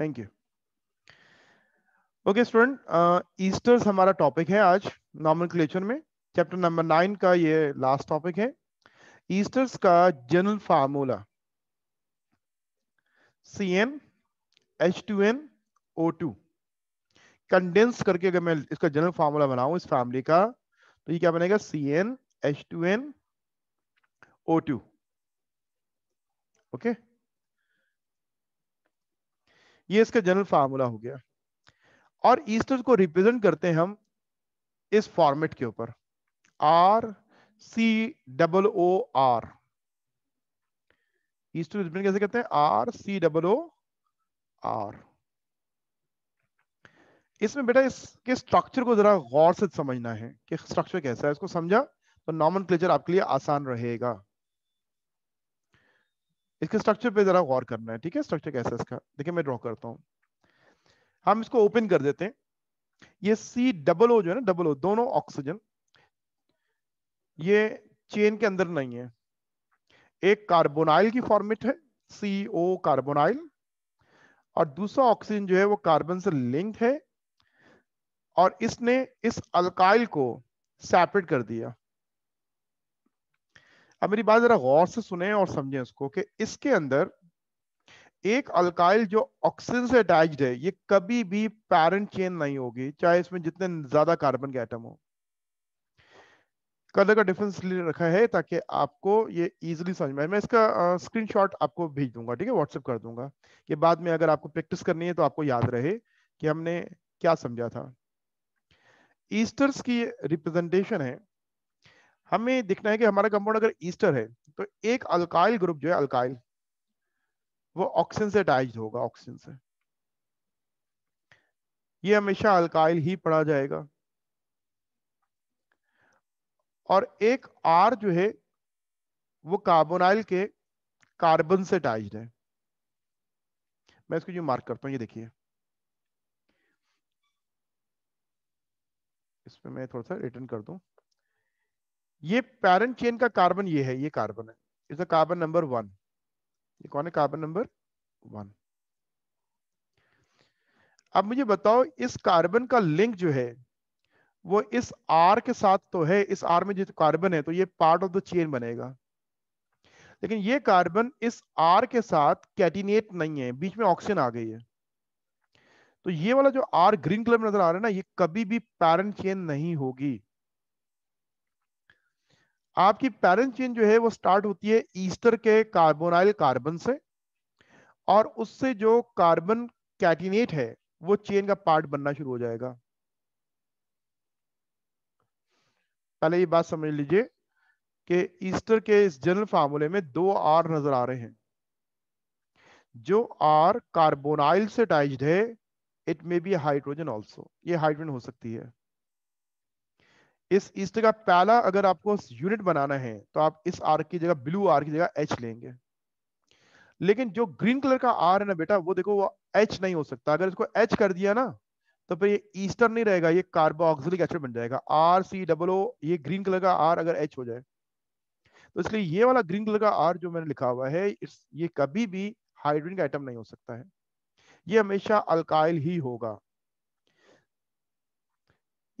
Thank you okay student esters हमारा topic है आज नॉर्मल क्लेचर में चैप्टर नंबर नाइन का ये लास्ट टॉपिक है ईस्टर्स का general formula C N H two N O two condense करके अगर मैं इसका जनरल फार्मूला बनाऊ इस फैमिली का तो ये क्या बनेगा C N H two N O two okay okay? ये इसका जनरल फार्मूला हो गया और ईस्टर को रिप्रेजेंट करते हैं हम इस फॉर्मेट के ऊपर R C double O R ester represent कैसे करते हैं R C double O R इसमें बेटा इसके स्ट्रक्चर को जरा गौर से समझना है कि स्ट्रक्चर कैसा है इसको समझा तो नॉमन आपके लिए आसान रहेगा इसके स्ट्रक्चर पे जरा गौर करना है ठीक है स्ट्रक्चर कैसा इसका देखिए मैं ड्रॉ करता हूँ हम इसको ओपन कर देते हैं ये सी डबल ओ जो है ना डबल ओ दोनों ऑक्सीजन ये चेन के अंदर नहीं है एक कार्बोनाइल की फॉर्मेट है सी ओ कार्बोनाइल और दूसरा ऑक्सीजन जो है वो कार्बन से लिंक्ड है और इसने इस अल्काइल को सेपरेट कर दिया अब मेरी बात जरा गौर से सुने और समझे उसको कि इसके अंदर एक अल्काइल जो ऑक्सीजन से अटैच है ये कभी भी पैरेंट चेन नहीं होगी चाहे इसमें जितने ज्यादा कार्बन के आइटम हो कलर का डिफरेंस रखा है ताकि आपको ये इजीली समझ में मैं इसका स्क्रीनशॉट आपको भेज दूंगा ठीक है व्हाट्सएप कर दूंगा कि बाद में अगर आपको प्रैक्टिस करनी है तो आपको याद रहे कि हमने क्या समझा था ईस्टर्स की रिप्रेजेंटेशन है हमें दिखना है कि हमारा कंपाउंड अगर ईस्टर है तो एक अल्काइल ग्रुप जो है अल्काइल वो ऑक्सीजन से अटैच होगा ऑक्सीजन से ये हमेशा अल्काइल ही पढ़ा जाएगा और एक आर जो है वो कार्बोनाइल के कार्बन से अटैच है मैं इसको जो मार्क करता हूं ये देखिए इसमें मैं थोड़ा सा रिटर्न कर दूं ये पेरेंट चेन का कार्बन ये है ये कार्बन है is a carbon number one ये कौन है कार्बन नंबर वन अब मुझे बताओ इस कार्बन का लिंक जो है वो इस आर के साथ तो है इस आर में जो कार्बन है तो ये पार्ट ऑफ द चेन बनेगा लेकिन ये कार्बन इस आर के साथ कैटिनेट नहीं है बीच में ऑक्सीजन आ गई है तो ये वाला जो आर ग्रीन कलर में नजर आ रहा है ना ये कभी भी पैरेंट चेन नहीं होगी आपकी पेरेंट चेन जो है वो स्टार्ट होती है ईस्टर के कार्बोनाइल कार्बन से और उससे जो कार्बन कैटिनेट है वो चेन का पार्ट बनना शुरू हो जाएगा पहले ये बात समझ लीजिए कि ईस्टर के इस जनरल फार्मूले में दो आर नजर आ रहे हैं जो आर कार्बोनाइल से टाइज्ड है it may be hydrogen also ये हाइड्रोजन हो सकती है इस ईस्ट का पहला अगर आपको यूनिट बनाना है तो आप इस आर की जगह ब्लू आर की जगह एच लेंगे लेकिन जो ग्रीन कलर का आर है ना बेटा वो देखो वो एच नहीं हो सकता अगर इसको एच कर दिया ना तो फिर ये ईस्टर नहीं रहेगा ये कार्बोक्सिलिक एसिड बन जाएगा आर सी डबल ओ ये ग्रीन कलर का आर अगर एच हो जाए तो इसलिए ये वाला ग्रीन कलर का आर जो मैंने लिखा हुआ है ये कभी भी हाइड्रोजन का आइटम नहीं हो सकता है ये हमेशा अल्काइल ही होगा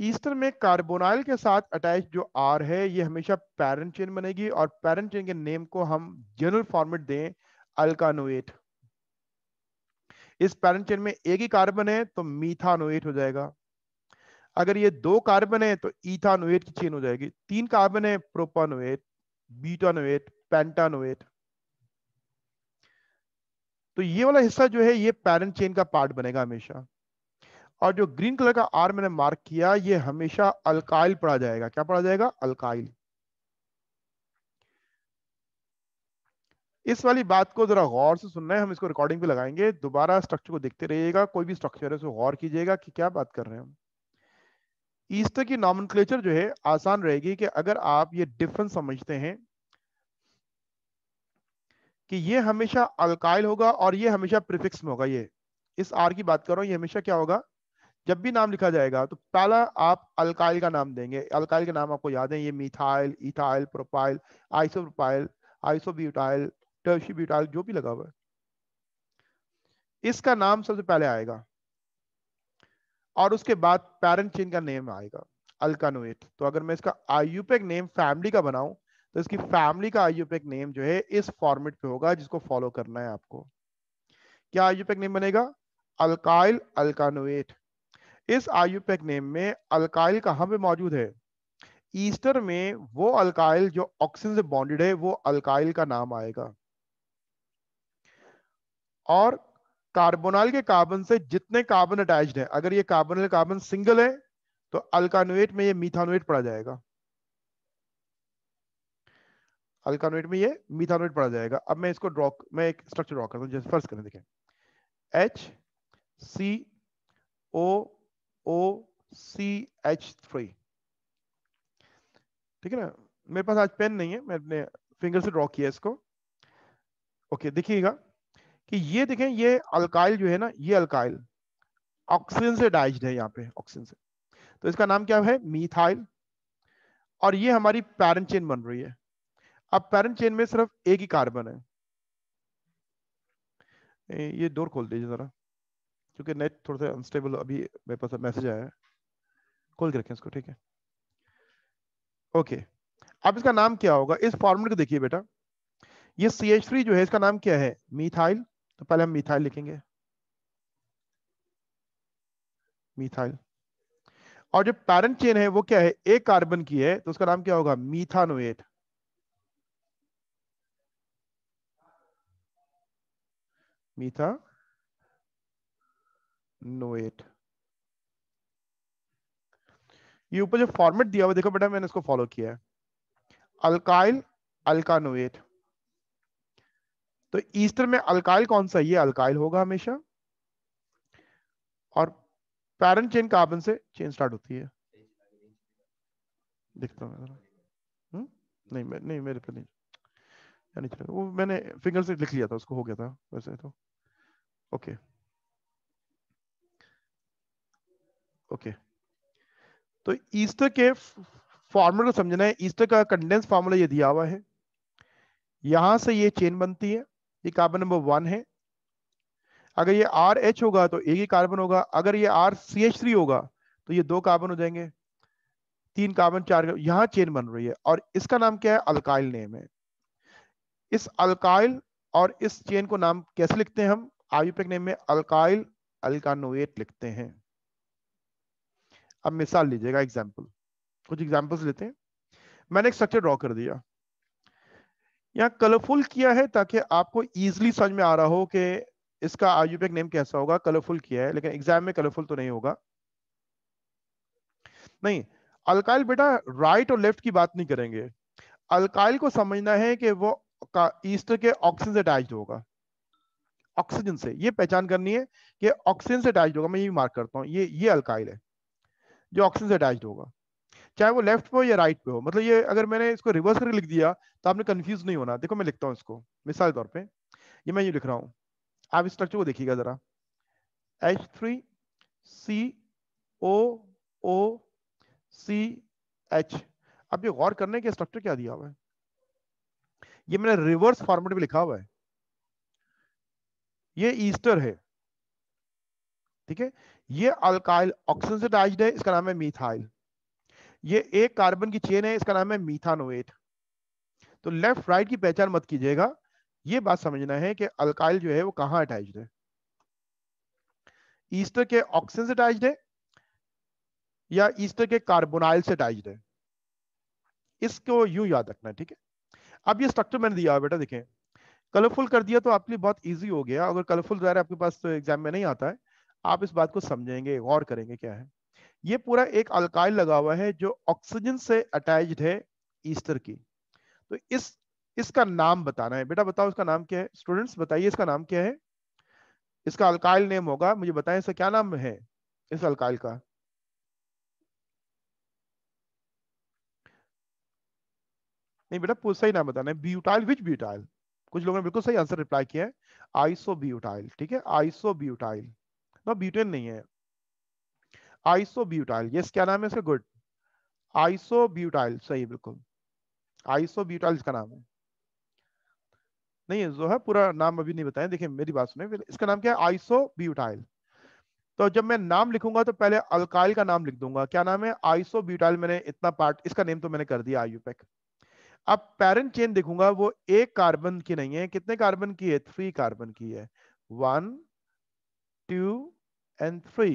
ईस्टर में कार्बोनाइल के साथ अटैच जो आर है ये हमेशा पेरेंट चेन बनेगी और पेरेंट चेन के नेम को हम जनरल फॉर्मेट दें अल्कानोएट इस पेरेंट चेन में एक ही कार्बन है तो मीथानोएट हो जाएगा अगर ये दो कार्बन है तो ईथानोएट की चेन हो जाएगी तीन कार्बन है प्रोपानोएट बीटानोएट पेंटानोएट तो ये वाला हिस्सा जो है ये पेरेंट चेन का पार्ट बनेगा हमेशा और जो ग्रीन कलर का आर मैंने मार्क किया ये हमेशा अल्काइल पढ़ा जाएगा क्या पढ़ा जाएगा अल्काइल इस वाली बात को जरा गौर से सुनना है हम इसको रिकॉर्डिंग पे लगाएंगे दोबारा स्ट्रक्चर को देखते रहिएगा कोई भी स्ट्रक्चर है उसको गौर कीजिएगा कि क्या बात कर रहे हैं हम ईस्टर की नॉमन जो है आसान रहेगी कि अगर आप ये डिफरेंस समझते हैं कि ये हमेशा अल्काइल होगा और ये हमेशा प्रिफिक्स में होगा ये इस आर की बात कर रहा हूं ये हमेशा क्या होगा जब भी नाम लिखा जाएगा तो पहला आप अल्काइल का नाम देंगे अल्काइल के नाम आपको याद है ये methyl ethyl propyl isopropyl isobutyl tert butyl जो भी लगा हुआ है इसका नाम सबसे पहले आएगा और उसके बाद पेरेंट चेन का नेम आएगा अल्कानोएट तो अगर मैं इसका आयुपेक नेम फैमिली का बनाऊं तो इसकी फैमिली का आयुपेक नेम जो है इस फॉर्मेट पे होगा जिसको फॉलो करना है आपको क्या आयुपेक नेम बनेगा अल्काइल अल्कानोएट इस नेम में अल्काइल कहाँ पे मौजूद है ईस्टर में वो अल्काइल जो ऑक्सीजन से बॉन्डेड है वो अल्काइल का नाम आएगा और कार्बोनाइल के कार्बन से जितने कार्बन अटैच्ड है अगर ये कार्बोनाइल कार्बन सिंगल है तो अल्कानुएट में ये मीथानुएट पड़ा जाएगा अल्कानुएट में ये मीथानुएट पड़ा जाएगा अब मैं इसको ड्रॉ मैं एक स्ट्रक्चर ड्रॉ करता हूं जैसे फर्स्ट करें देखें H C O O C H three ठीक है ना मेरे पास आज पेन नहीं है मैं अपने फिंगर से ड्रॉ किया इसको ओके देखिएगा कि ये देखें ये अल्काइल जो है ना ये अल्काइल ऑक्सीजन से डाइज है यहाँ पे ऑक्सीजन से तो इसका नाम क्या है मीथाइल और ये हमारी पैरेंट चेन बन रही है अब पैरेंट चेन में सिर्फ एक ही कार्बन है ये डोर खोल दीजिए जरा क्योंकि नेट थोड़ा सा अनस्टेबल अभी मेरे पास मैसेज आया है खोल के रखें इसको ठीक है ओके अब इसका नाम क्या होगा इस फॉर्मूले को देखिए बेटा ये सी एच थ्री जो है इसका नाम क्या है मिथाइल तो पहले हम मिथाइल लिखेंगे मिथाइल और जो पैरेंट चेन है वो क्या है एक कार्बन की है तो उसका नाम क्या होगा मीथानोएट मीथा नो एट ये ऊपर जो फॉर्मेट दिया हुआ देखो बेटा मैंने इसको फॉलो किया है अल्काइल अल्कानोएट तो ईस्टर में अल्काइल कौन सा ये अल्काइल होगा हमेशा और पैरेंट चेन कार्बन से चेन स्टार्ट होती है देखता हूँ हम्म? नहीं मैं, नहीं मेरे पे नहीं नहीं वो मैंने फिंगर से लिख लिया था उसको हो गया था वैसे तो ओके okay. ओके तो ईस्टर के फॉर्मूला को समझना है ईस्टर का कंडेंस फॉर्मूला ये दिया हुआ है यहां से ये चेन बनती है ये कार्बन नंबर वन है अगर ये आर एच होगा तो एक ही कार्बन होगा अगर ये आर सी एच थ्री होगा तो ये दो कार्बन हो जाएंगे तीन कार्बन चार यहां चेन बन रही है और इसका नाम क्या है अल्काइल नेम है इस अल्काइल और इस चेन को नाम कैसे लिखते हैं हम आयुपेक नेम में अल्काइल अल्कानोएट लिखते हैं अब मिसाल लीजिएगा एग्जाम्पल कुछ एग्जाम्पल्स लेते हैं मैंने एक स्ट्रक्चर ड्रॉ कर दिया यहाँ कलरफुल किया है ताकि आपको इजिली समझ में आ रहा हो कि इसका आयुपैक नेम कैसा होगा कलरफुल किया है लेकिन एग्जाम में कलरफुल तो नहीं होगा नहीं अल्काइल बेटा राइट और लेफ्ट की बात नहीं करेंगे अल्काइल को समझना है कि वो ईस्टर के ऑक्सीजन से अटैच होगा ऑक्सीजन से ये पहचान करनी है कि ऑक्सीजन से अटैच होगा मैं ये मार्क करता हूँ ये ये अल्काइल है जो ऑक्सीजन से अटैच होगा चाहे वो लेफ्ट पे हो या राइट पे हो मतलब ये अगर मैंने इसको रिवर्स करके लिख दिया तो आपने कंफ्यूज नहीं होना देखो मैं लिखता हूँ इसको मिसाल तौर पे ये मैं ये लिख रहा हूँ आप स्ट्रक्चर को देखिएगा जरा H three C O O C H अब ये गौर करने के स्ट्रक्चर क्या दिया हुआ है ये मैंने रिवर्स फॉर्मेट में लिखा हुआ है ये ईस्टर है ठीक है ये अल्काइल ऑक्सीजन से डाइज है इसका नाम है मिथाइल ये एक कार्बन की चेन है इसका नाम है मीथानोएट तो लेफ्ट राइट की पहचान मत कीजिएगा ये बात समझना है कि अल्काइल जो है वो कहां अटैच है ईस्टर के ऑक्सीजन से अटैच है या ईस्टर के कार्बोनाइल से अटैच्ड है इसको यूं याद रखना ठीक है अब ये स्ट्रक्चर मैंने दिया बेटा देखें कलरफुल कर दिया तो आपके लिए बहुत ईजी हो गया अगर कलरफुल ज़ाहिर आपके पास तो एग्जाम में नहीं आता है आप इस बात को समझेंगे गौर करेंगे क्या है ये पूरा एक अल्काइल लगा हुआ है जो ऑक्सीजन से अटैच है ईस्टर की तो इस इसका नाम बताना है बेटा बताओ इसका नाम क्या है स्टूडेंट्स बताइए इसका नाम क्या है इसका अल्काइल नेम होगा मुझे बताएं इसका क्या नाम है इस अल्काइल का नहीं बेटा सही नाम बताना है ब्यूटाइल विच ब्यूटाइल कुछ लोगों ने बिल्कुल सही आंसर रिप्लाई किया है आइसो ब्यूटाइल ठीक है आइसो ब्यूटाइल ना ब्यूटेन नहीं है आइसो ब्यूटाइल यस क्या नाम है इसे गुड आइसो ब्यूटाइल सही बिल्कुल आइसो ब्यूटाइल इसका नाम है नहीं जो है पूरा नाम अभी नहीं बताया देखिए मेरी बात सुने इसका नाम क्या है आइसो ब्यूटाइल तो जब मैं नाम लिखूंगा तो पहले अल्काइल का नाम लिख दूंगा क्या नाम है आइसो ब्यूटाइल मैंने इतना पार्ट इसका नेम तो मैंने कर दिया आयु अब पेरेंट चेन देखूंगा वो एक कार्बन की नहीं है कितने कार्बन की है थ्री कार्बन की है वन टू एन थ्री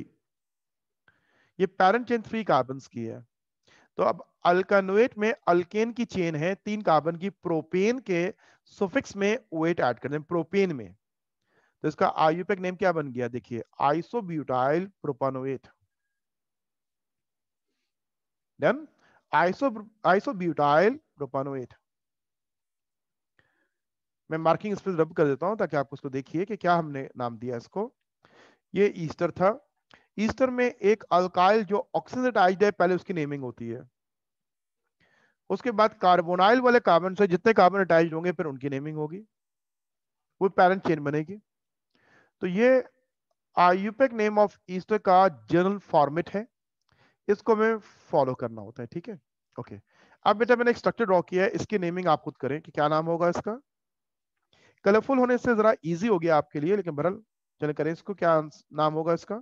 ये पैरेंट चेन थ्री कार्बन की है तो अब अल्कानुएट में अल्केन की चेन है तीन कार्बन की प्रोपेन के सुफिक्स में ओएट ऐड कर दें प्रोपेन में तो इसका आयुपेक नेम क्या बन गया देखिए isobutyl propanoate done iso isobutyl propanoate मैं मार्किंग स्पेस रब कर देता हूं ताकि आप उसको देखिए कि क्या हमने नाम दिया इसको ये ईस्टर था ईस्टर में एक अल्काइल जो ऑक्सीजनाइज है पहले उसकी नेमिंग होती है उसके बाद कार्बोनाइल वाले कार्बन से जितने कार्बन अटैच होंगे फिर उनकी नेमिंग होगी वो पैरेंट चेन बनेगी तो ये आयुपेक नेम ऑफ ईस्टर का जनरल फॉर्मेट है इसको हमें फॉलो करना होता है ठीक है ओके अब बेटा मैंने एक स्ट्रक्चर ड्रॉ किया है इसकी नेमिंग आप खुद करें कि क्या नाम होगा इसका कलरफुल होने से जरा इजी हो गया आपके लिए लेकिन बहरल चले करें इसको क्या नाम होगा इसका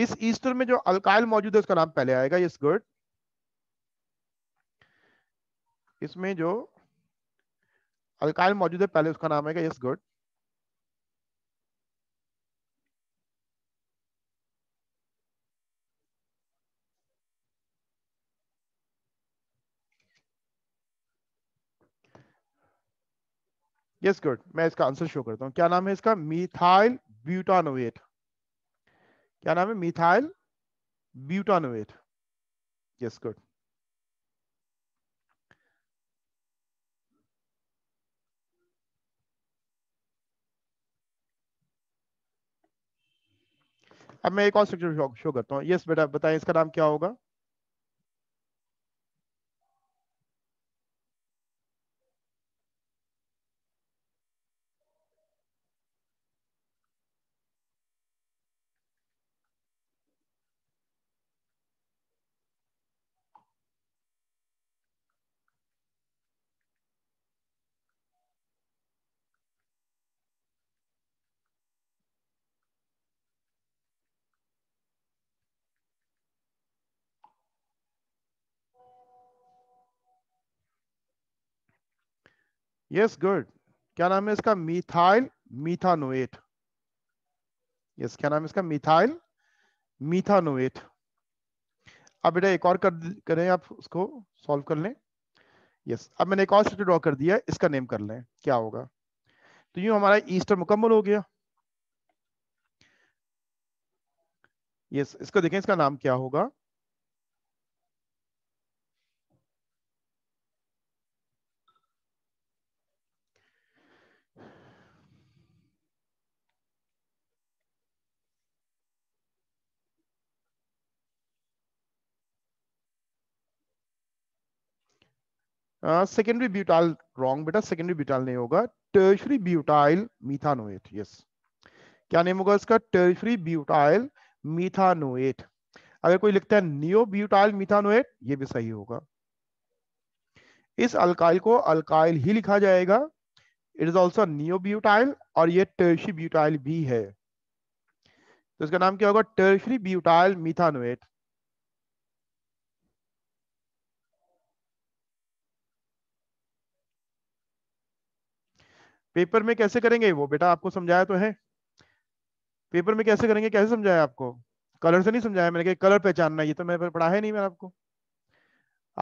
इस ईस्टर में जो अल्काइल मौजूद है उसका नाम पहले आएगा इस गुड इसमें जो अल्काइल मौजूद है पहले उसका नाम आएगा यस गुड यस गुड मैं इसका आंसर शो करता हूँ क्या नाम है इसका मिथाइल ब्यूटानोवेट क्या नाम है मिथाइल ब्यूटानोवेट यस गुड अब मैं एक और स्ट्रक्चर शो, करता हूँ यस बेटा बताएं इसका नाम क्या होगा यस गुड क्या नाम है इसका मिथाइल मीथानोएट यस क्या नाम है इसका मिथाइल मीथानोएट अब बेटा एक और कर करें आप उसको सॉल्व कर लें यस yes. अब मैंने एक और स्ट्रक्चर ड्रॉ कर दिया इसका नेम कर लें क्या होगा तो यू हमारा ईस्टर मुकम्मल हो गया यस yes, इसको देखें इसका नाम क्या होगा सेकेंडरी ब्यूटाइल रॉन्ग बेटा सेकेंडरी ब्यूटाइल नहीं होगा टर्शरी ब्यूटाइल मीथानोएट यस क्या नेम होगा इसका टर्शरी ब्यूटाइल मीथानोएट अगर कोई लिखता है नियो ब्यूटाइल मीथानोएट ये भी सही होगा इस अल्काइल को अल्काइल ही लिखा जाएगा it is also neo butyl और ये टर्शरी ब्यूटाइल भी है तो इसका नाम क्या होगा टर्शरी ब्यूटाइल मिथानोएट पेपर में कैसे करेंगे वो बेटा आपको समझाया तो है पेपर में कैसे करेंगे कैसे समझाया आपको कलर से नहीं समझाया मैंने कहा कलर पहचानना ये तो मैंने पढ़ा है नहीं मैंने आपको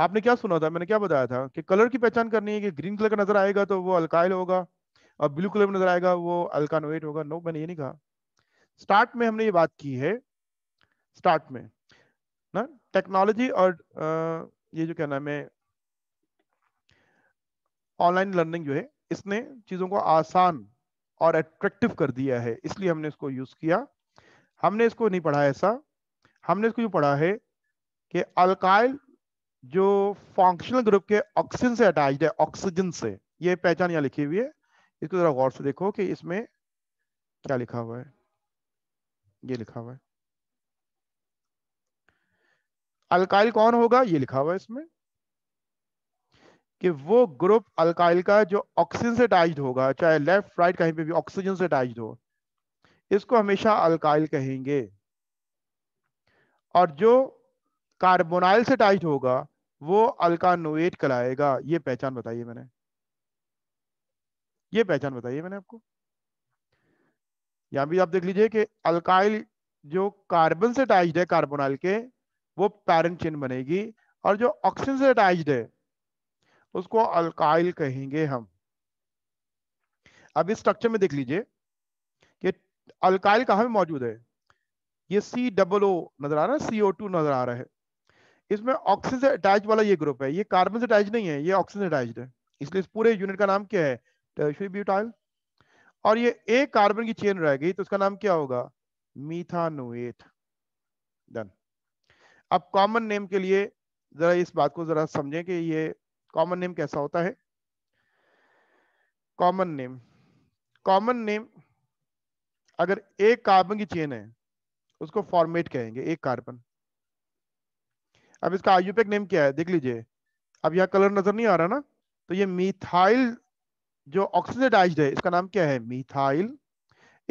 आपने क्या सुना था मैंने क्या बताया था कि कलर की पहचान करनी है कि ग्रीन कलर का नजर आएगा तो वो अल्काइल होगा और ब्लू कलर में नजर आएगा वो अल्कानोइट होगा नो मैंने ये नहीं कहा स्टार्ट में हमने ये बात की है स्टार्ट में ना टेक्नोलॉजी और आ, ये जो क्या नाम है ऑनलाइन लर्निंग जो है इसने चीज़ों को आसान और अट्रैक्टिव कर दिया है इसलिए हमने इसको यूज़ किया हमने इसको नहीं पढ़ा ऐसा हमने इसको जो पढ़ा है कि अल्काइल जो फंक्शनल ग्रुप के ऑक्सीजन से अटैच है ऑक्सीजन से ये पहचान यहाँ लिखी हुई है इसको जरा गौर से देखो कि इसमें क्या लिखा हुआ है ये लिखा हुआ है अल्काइल कौन होगा ये लिखा हुआ है इसमें कि वो ग्रुप अल्काइल का जो ऑक्सीजन से अटैच्ड होगा चाहे लेफ्ट राइट कहीं पे भी ऑक्सीजन से अटैच्ड हो इसको हमेशा अल्काइल कहेंगे और जो कार्बोनाइल से अटैच होगा वो अल्कानोएट कहलाएगा ये पहचान बताइए मैंने ये पहचान बताइए मैंने आपको यहां भी आप देख लीजिए कि अल्काइल जो कार्बन से अटैच्ड है कार्बोनाइल के वो पैरेंट चेन बनेगी और जो ऑक्सीजन से अटैच्ड है उसको अल्काइल कहेंगे हम अब इस स्ट्रक्चर में देख लीजिए कि अल्काइल कहा में मौजूद है ये सी डबल ओ नजर आ रहा है सीओ टू नजर आ रहा है इसमें ऑक्सीजन अटैच वाला ये ग्रुप है ये कार्बन से अटैच नहीं है ये ऑक्सीजन अटैच है इसलिए इस पूरे यूनिट का नाम क्या है टर्शरी ब्यूटाइल और ये एक कार्बन की चेन रह गई तो उसका नाम क्या होगा मीथानोएट डन अब कॉमन नेम के लिए जरा इस बात को जरा समझें कि ये कॉमन नेम कैसा होता है कॉमन नेम कॉमन नेम अगर एक कार्बन की चेन है उसको फॉर्मेट कहेंगे एक कार्बन अब इसका आयुपेक नेम क्या है देख लीजिए अब यह कलर नजर नहीं आ रहा ना तो ये मिथाइल जो ऑक्सीडाइज है इसका नाम क्या है मिथाइल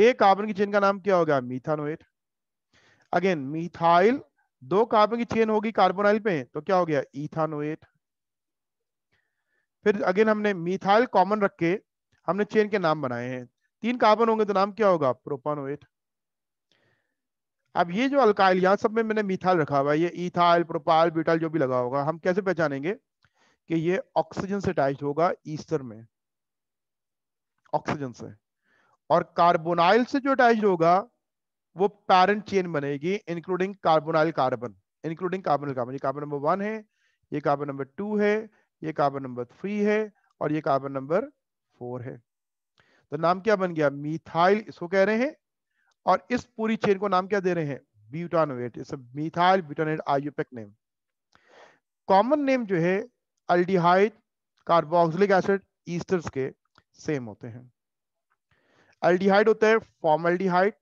एक कार्बन की चेन का नाम क्या होगा मीथानोएट अगेन मिथाइल दो कार्बन की चेन होगी कार्बोनाइल पे तो क्या हो गया इथानोएट फिर अगेन हमने मिथाइल कॉमन रख के हमने चेन के नाम बनाए हैं तीन कार्बन होंगे तो नाम क्या होगा प्रोपानोएट अब ये जो अल्काइल यहाँ सब में मैंने मिथाइल रखा हुआ है ये इथाइल प्रोपाइल बिटाइल जो भी लगा होगा हम कैसे पहचानेंगे कि ये ऑक्सीजन से अटैच होगा ईस्टर में ऑक्सीजन से और कार्बोनाइल से जो अटैच होगा वो पैरेंट चेन बनेगी including carbonyl carbon including carbon carbon ये कार्बन नंबर वन है ये कार्बन नंबर टू है ये कार्बन नंबर थ्री है और ये कार्बन नंबर फोर है तो नाम क्या बन गया मिथाइल इसको कह रहे हैं और इस पूरी चेन को नाम क्या दे रहे हैं butanoate it's methyl butanoate IUPAC name common name जो है अल्डिहाइड कार्बोक्सिलिक एसिड ईस्टर्स के सेम होते हैं अल्डिहाइड होता है फॉर्मल्डिहाइड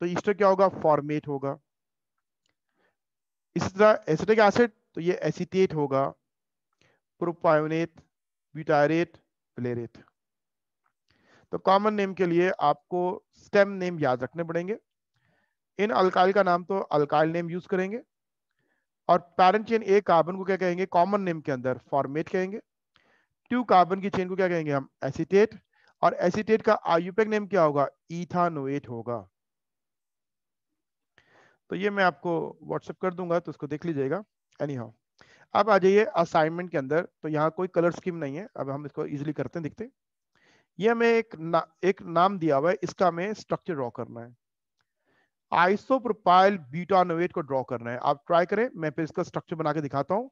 तो ईस्टर क्या होगा फॉर्मेट होगा इसी तरह एसिटिक एसिड तो ये एसिटेट होगा प्रोपायोनेट ब्यूटायरेट प्लेरेट तो कॉमन नेम के लिए आपको स्टेम नेम याद रखने पड़ेंगे इन अल्काइल का नाम तो अल्काइल नेम यूज करेंगे और पैरेंट चेन ए कार्बन को क्या कहेंगे कॉमन नेम के अंदर फॉर्मेट कहेंगे टू कार्बन की चेन को क्या कहेंगे हम एसिटेट और एसिटेट का आयुपेक नेम क्या होगा इथानोएट होगा तो ये मैं आपको व्हाट्सएप कर दूंगा तो उसको देख लीजिएगा एनी हाउ अब आ जाइए असाइनमेंट के अंदर तो यहाँ कोई कलर स्कीम नहीं है अब हम इसको इजिली करते हैं दिखते ये हमें एक ना, एक नाम दिया हुआ है इसका हमें स्ट्रक्चर ड्रॉ करना है आइसोप्रोपाइल बीटानोवेट को ड्रॉ करना है आप ट्राई करें मैं फिर इसका स्ट्रक्चर बना के दिखाता हूँ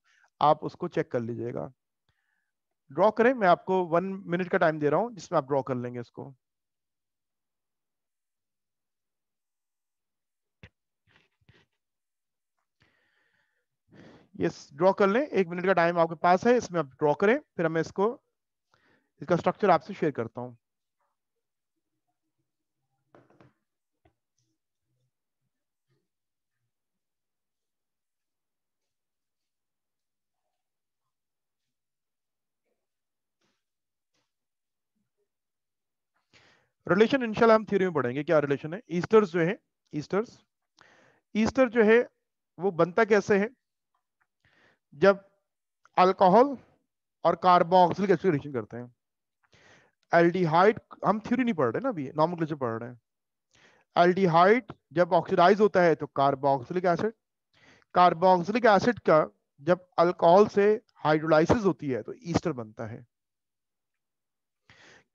आप उसको चेक कर लीजिएगा ड्रॉ करें मैं आपको वन मिनट का टाइम दे रहा हूँ जिसमें आप ड्रॉ कर लेंगे इसको ये ड्रॉ कर लें एक मिनट का टाइम आपके पास है इसमें आप ड्रॉ करें फिर हमें इसको इसका स्ट्रक्चर आपसे शेयर करता हूं रिलेशन इंशाल्लाह हम थ्योरी में पढ़ेंगे क्या रिलेशन है ईस्टर्स जो है ईस्टर्स ईस्टर जो है वो बनता कैसे है जब अल्कोहल और कार्बोक्सिल गैस की रिएक्शन करते हैं एल्डिहाइड हम थ्योरी नहीं पढ़ रहे ना अभी नॉर्मल पढ़ रहे हैं एल्डिहाइड जब ऑक्सीडाइज होता है तो कार्बोक्सिलिक एसिड कार्बोक्सिलिक एसिड का जब अल्कोहल से हाइड्रोलाइसिस होती है तो ईस्टर बनता है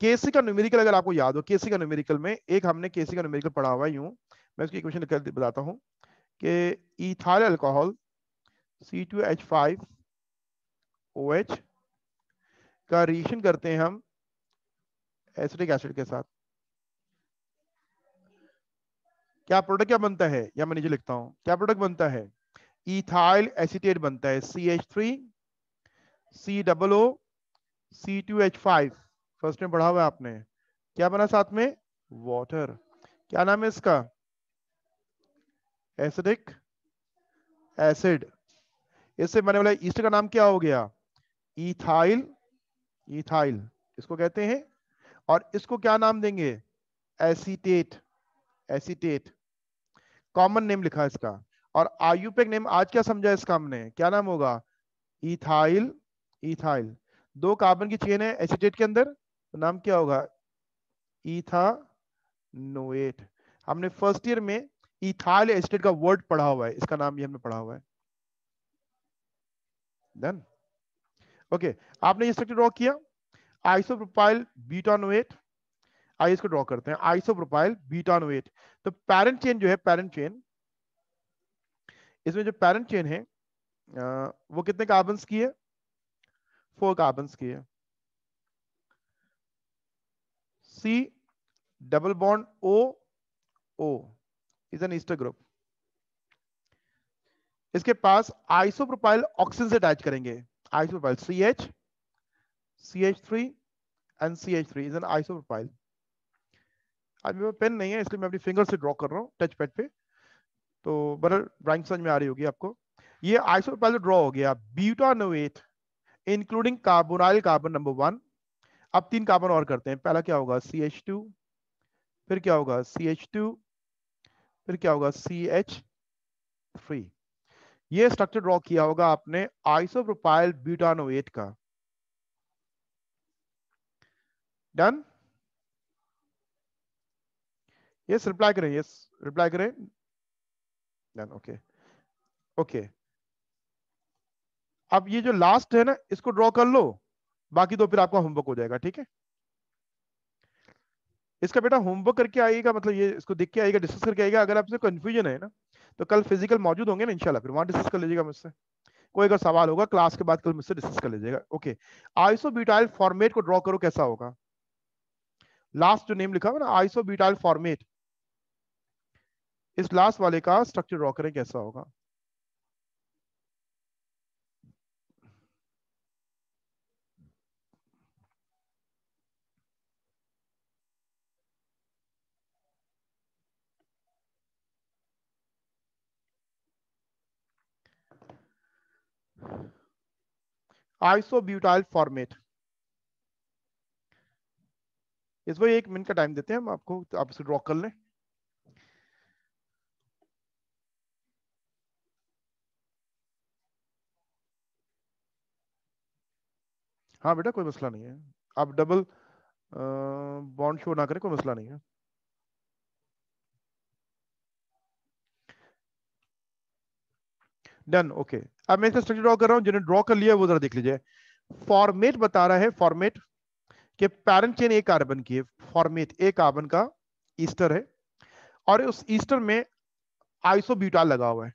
केसी का न्यूमेरिकल अगर आपको याद हो केसी का न्यूमेरिकल में एक हमने केसी का न्यूमेरिकल पढ़ा हुआ यूं मैं उसकी इक्वेशन बताता हूं कि इथाइल अल्कोहल C2H5OH का रिएक्शन करते हैं हम एसिडिक एसिड के साथ क्या प्रोडक्ट क्या बनता है या मैं नीचे लिखता हूं क्या प्रोडक्ट बनता है इथाइल एसिटेट बनता है C H three C double O C two H five first में पढ़ा हुआ है आपने क्या बना साथ में वॉटर क्या नाम है इसका एसिडिक एसिड इससे मैंने बोला ईस्ट का नाम क्या हो गया इथाइल इथाइल इसको कहते हैं और इसको क्या नाम देंगे एसीटेट एसीटेट कॉमन नेम लिखा इसका और आयुपेक नेम आज क्या समझा इसका हमने क्या नाम होगा इथाइल इथाइल दो कार्बन की चेन है एसीटेट के अंदर तो नाम क्या होगा नोएट हमने फर्स्ट ईयर में इथाइल एसीटेट का वर्ड पढ़ा हुआ है इसका नाम भी हमने पढ़ा हुआ है डन ओके okay, आपने ये स्ट्रक्चर ड्रॉ किया आइसोप्रोपाइल ब्यूटानोएट आइए इसको ड्रॉ करते हैं आइसोप्रोपाइल ब्यूटानोएट तो पैरेंट चेन जो है पैरेंट चेन इसमें जो पेरेंट चेन है वो कितने कार्बन की है फोर कार्बन की है C double bond O O is an ester group इसके पास आइसोप्रोपाइल ऑक्सीजन से अटैच करेंगे isopropyl C H C H three and C H three is an isopropyl अभी पेन नहीं है इसलिए मैं अपनी फिंगर से ड्रॉ कर रहा हूँ टच पैड पे तो बड़ा ड्राइंग समझ में आ रही होगी आपको ये आइसोप्रोपाइल ड्रॉ हो गया butanoate including carbonyl carbon number one अब तीन कार्बन और करते हैं पहला क्या होगा सी एच टू फिर क्या होगा सी एच टू फिर क्या होगा सी एच थ्री ये स्ट्रक्चर ड्रॉ किया होगा आपने आइसोप्रोपाइल ब्यूटानोएट का डन यस रिप्लाई करें यस रिप्लाई करें डन ओके ओके अब ये जो लास्ट है ना इसको ड्रॉ कर लो बाकी तो फिर आपका होमवर्क हो जाएगा ठीक है इसका बेटा होमवर्क करके आएगा मतलब ये इसको देख के आएगा डिस्कस करके आएगा अगर आपसे कंफ्यूजन है ना तो कल फिजिकल मौजूद होंगे ना इनशाला फिर वहां डिस्कस कर लीजिएगा मुझसे कोई अगर सवाल होगा क्लास के बाद कल मुझसे डिस्कस कर लीजिएगा ओके आइसो बीटाइल फॉर्मेट को ड्रॉ करो कैसा होगा लास्ट जो नेम लिखा हुआ ना आइसो बीटाइल फॉर्मेट इस लास्ट वाले का स्ट्रक्चर ड्रॉ करें कैसा होगा आइसोब्यूटाइल फॉर्मेट इसको एक मिनट का टाइम देते हैं हम आपको तो आप इसे ड्रॉ कर लें हाँ बेटा कोई मसला नहीं है आप डबल बॉन्ड शो ना करें कोई मसला नहीं है डन ओके अब मैं स्ट्रक्चर ड्रॉ कर रहा हूँ जिन्हें ड्रॉ कर लिया वो जरा देख लीजिए फॉर्मेट बता रहा है फॉर्मेट के पैरेंट चेन एक कार्बन की है फॉर्मेट एक कार्बन का ईस्टर है और उस ईस्टर में आइसोब्यूटाल लगा हुआ है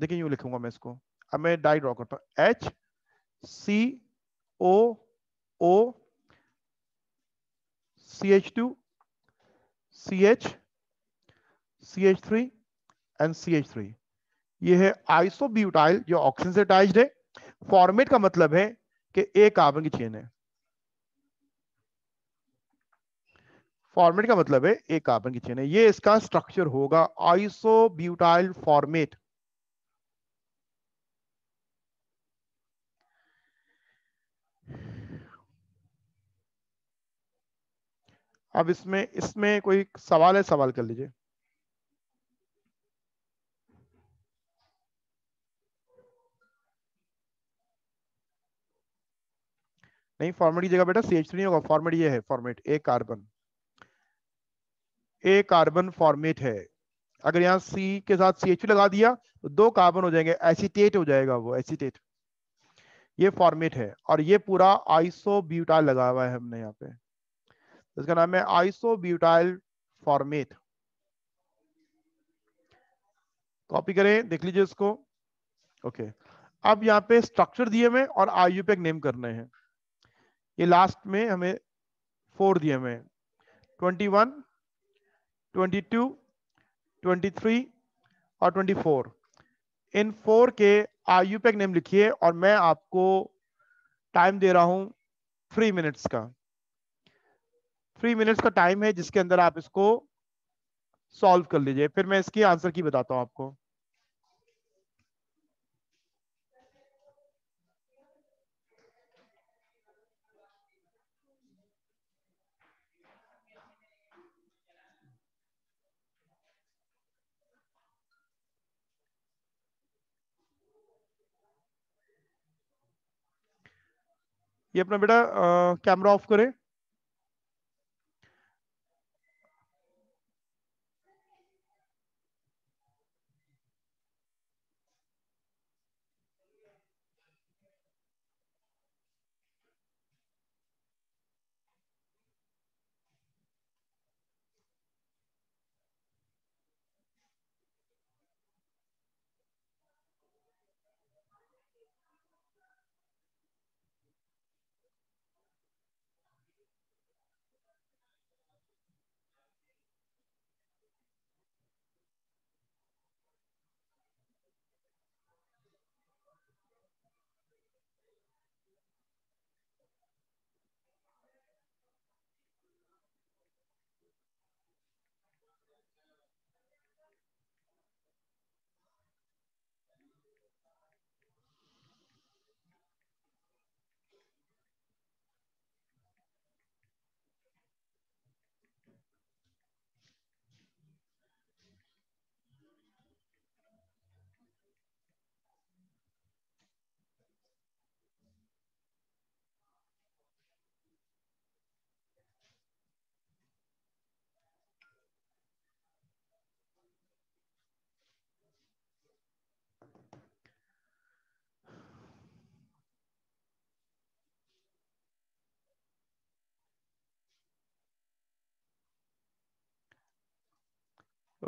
देखिए यूं लिखूंगा मैं इसको अब मैं डाई ड्रॉ करता हूँ H C O O C H two C H C H three and C H three ये है आइसोब्यूटाइल जो ऑक्सीजन से अटैच है फॉर्मेट का मतलब है कि एक कार्बन की चेन है फॉर्मेट का मतलब है एक कार्बन की चेन है ये इसका स्ट्रक्चर होगा आइसोब्यूटाइल फॉर्मेट अब इसमें इसमें कोई सवाल है सवाल कर लीजिए नहीं फॉर्मेट की जगह बेटा सी एच थ्री होगा फॉर्मेट ये है formate a carbon a carbon formate है अगर यहाँ सी के साथ सी एच लगा दिया तो दो कार्बन हो जाएंगे एसीटेट हो जाएगा वो एसीटेट ये फॉर्मेट है और ये पूरा आइसोब्यूटाइल लगा हुआ है हमने यहाँ पे इसका नाम है आइसोब्यूटाइल फॉर्मेट कॉपी करें देख लीजिए इसको ओके अब यहाँ पे स्ट्रक्चर दिए हुए और पे नेम करने हैं ये लास्ट में हमें फोर दिए हुए हैं twenty one twenty two twenty three और ट्वेंटी फोर इन फोर के आई पैक नेम लिखिए और मैं आपको टाइम दे रहा हूं थ्री मिनट्स का थ्री मिनट्स का टाइम है जिसके अंदर आप इसको सॉल्व कर लीजिए फिर मैं इसकी आंसर की बताता हूं आपको ये अपना बेटा कैमरा ऑफ करें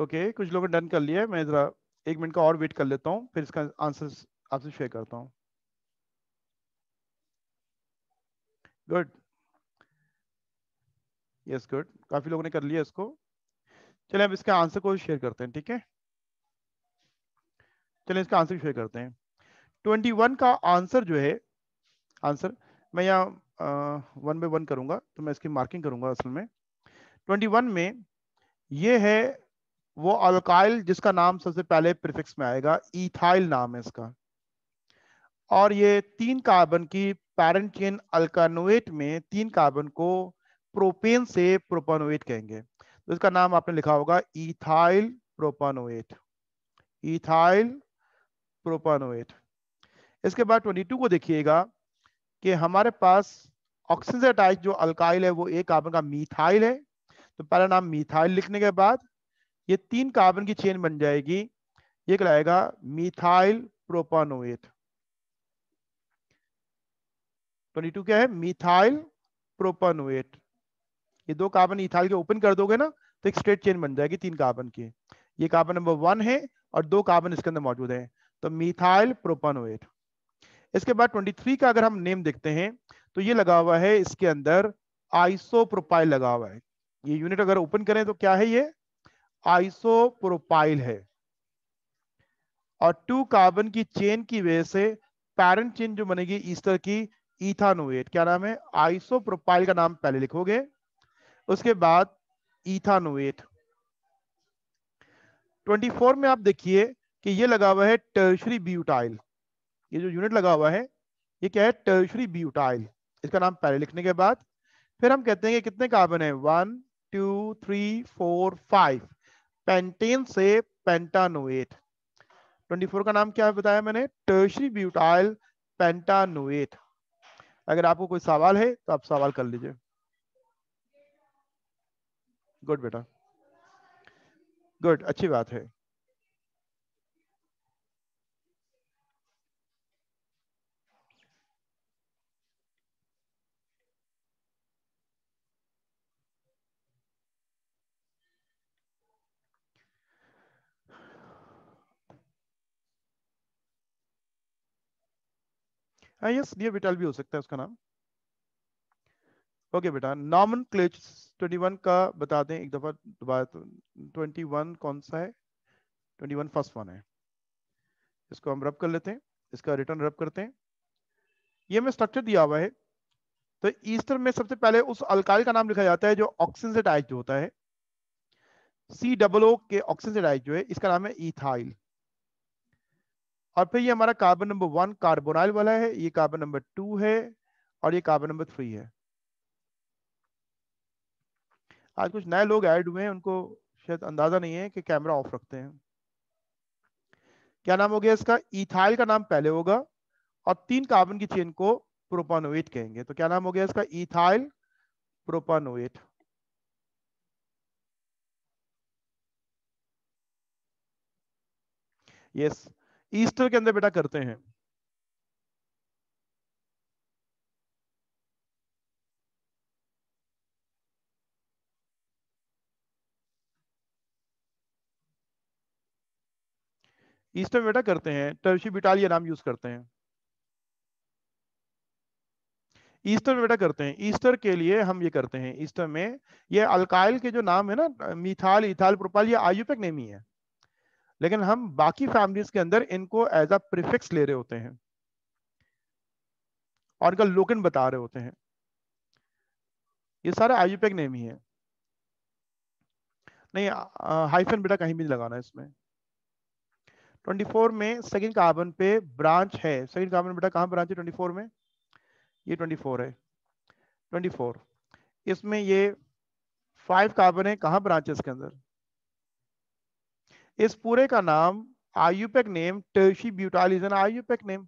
ओके okay, कुछ लोगों ने डन कर लिया है मैं ज़रा एक मिनट का और वेट कर लेता हूँ फिर इसका आंसर आपसे शेयर करता हूँ गुड यस गुड काफ़ी लोगों ने कर लिया इसको चले अब इसका आंसर को शेयर करते हैं ठीक है चले इसका आंसर शेयर करते हैं 21 का आंसर जो है आंसर मैं यहाँ वन बाई वन करूंगा तो मैं इसकी मार्किंग करूंगा असल में 21 में ये है वो अल्काइल जिसका नाम सबसे पहले प्रिफिक्स में आएगा इथाइल नाम है इसका और ये तीन कार्बन की पैरेंट चेन अल्कानोएट में तीन कार्बन को प्रोपेन से प्रोपानोएट कहेंगे तो इसका नाम आपने लिखा होगा इथाइल प्रोपानोएट इथाइल प्रोपानोएट इसके बाद 22 को देखिएगा कि हमारे पास ऑक्सीजन अटैच जो अल्काइल है वो एक कार्बन का मीथाइल है तो पहला नाम मीथाइल लिखने के बाद ये तीन कार्बन की चेन बन जाएगी ये कहलाएगा मिथाइल प्रोपानोएथ 22 क्या है मिथाइल प्रोपानोएट ये दो कार्बन इथाइल के ओपन कर दोगे ना तो एक स्ट्रेट चेन बन जाएगी तीन कार्बन की ये कार्बन नंबर वन है और दो कार्बन इसके अंदर मौजूद है तो मिथाइल प्रोपानोएट इसके बाद 23 का अगर हम नेम देखते हैं तो ये लगा हुआ है इसके अंदर आइसोप्रोपाइल लगा हुआ है ये यूनिट अगर ओपन करें तो क्या है ये आइसोप्रोपाइल है और टू कार्बन की चेन की वजह से पैरेंट चेन जो बनेगी ईस्टर की इथानोएट क्या नाम है आइसोप्रोपाइल का नाम पहले लिखोगे उसके बाद इथानोएट 24 में आप देखिए कि ये लगा हुआ है टर्शरी ब्यूटाइल ये जो यूनिट लगा हुआ है ये क्या है टर्शरी ब्यूटाइल इसका नाम पहले लिखने के बाद फिर हम कहते हैं कि कितने कार्बन है one two three four five pentane से पेंटानोएट 24 का नाम क्या है बताया मैंने टर्शरी ब्यूटाइल पेंटानोएट अगर आपको कोई सवाल है तो आप सवाल कर लीजिए गुड बेटा गुड अच्छी बात है यस ये विटाल भी हो सकता है उसका नाम ओके बेटा नॉमन क्लेच ट्वेंटी वन का बता दें एक दफा दोबारा ट्वेंटी तो, वन कौन सा है ट्वेंटी वन फर्स्ट वन है इसको हम रब कर लेते हैं इसका रिटर्न रब करते हैं ये हमें स्ट्रक्चर दिया हुआ है तो ईस्टर में सबसे पहले उस अल्काइल का नाम लिखा जाता है जो ऑक्सीजन से अटैच होता है सी डबल ओ के ऑक्सीजन से अटैच जो है इसका नाम है इथाइल और फिर ये हमारा कार्बन नंबर वन कार्बोनाइल वाला है ये कार्बन नंबर टू है और ये कार्बन नंबर थ्री है आज कुछ नए लोग ऐड हुए हैं उनको शायद अंदाजा नहीं है कि कैमरा ऑफ रखते हैं क्या नाम हो गया इसका इथाइल का नाम पहले होगा और तीन कार्बन की चेन को प्रोपानोएट कहेंगे तो क्या नाम हो गया इसका ethyl propanoate yes yes. Ester के अंदर बेटा करते हैं ईस्टर में बेटा करते हैं टर्शी बिटाल ये नाम यूज करते हैं ईस्टर में बेटा करते हैं ईस्टर के लिए हम ये करते हैं ईस्टर में ये अल्काइल के जो नाम है ना मिथाल इथाल प्रोपाल ये आयुपेक नेमी है लेकिन हम बाकी फैमिलीज के अंदर इनको एज अ प्रिफिक्स ले रहे होते हैं और इनका लोकन बता रहे होते हैं ये सारा आईयूपैक नेम ही है नहीं हाइफन बेटा कहीं भी नहीं लगाना इसमें 24 में सेकंड कार्बन पे ब्रांच है सेकंड कार्बन बेटा कहाँ ब्रांच है 24 में ये 24 है 24 इसमें ये फाइव कार्बन है कहाँ ब्रांच है इसके अंदर इस पूरे का नाम IUPAC name tertiary butyl is an IUPAC name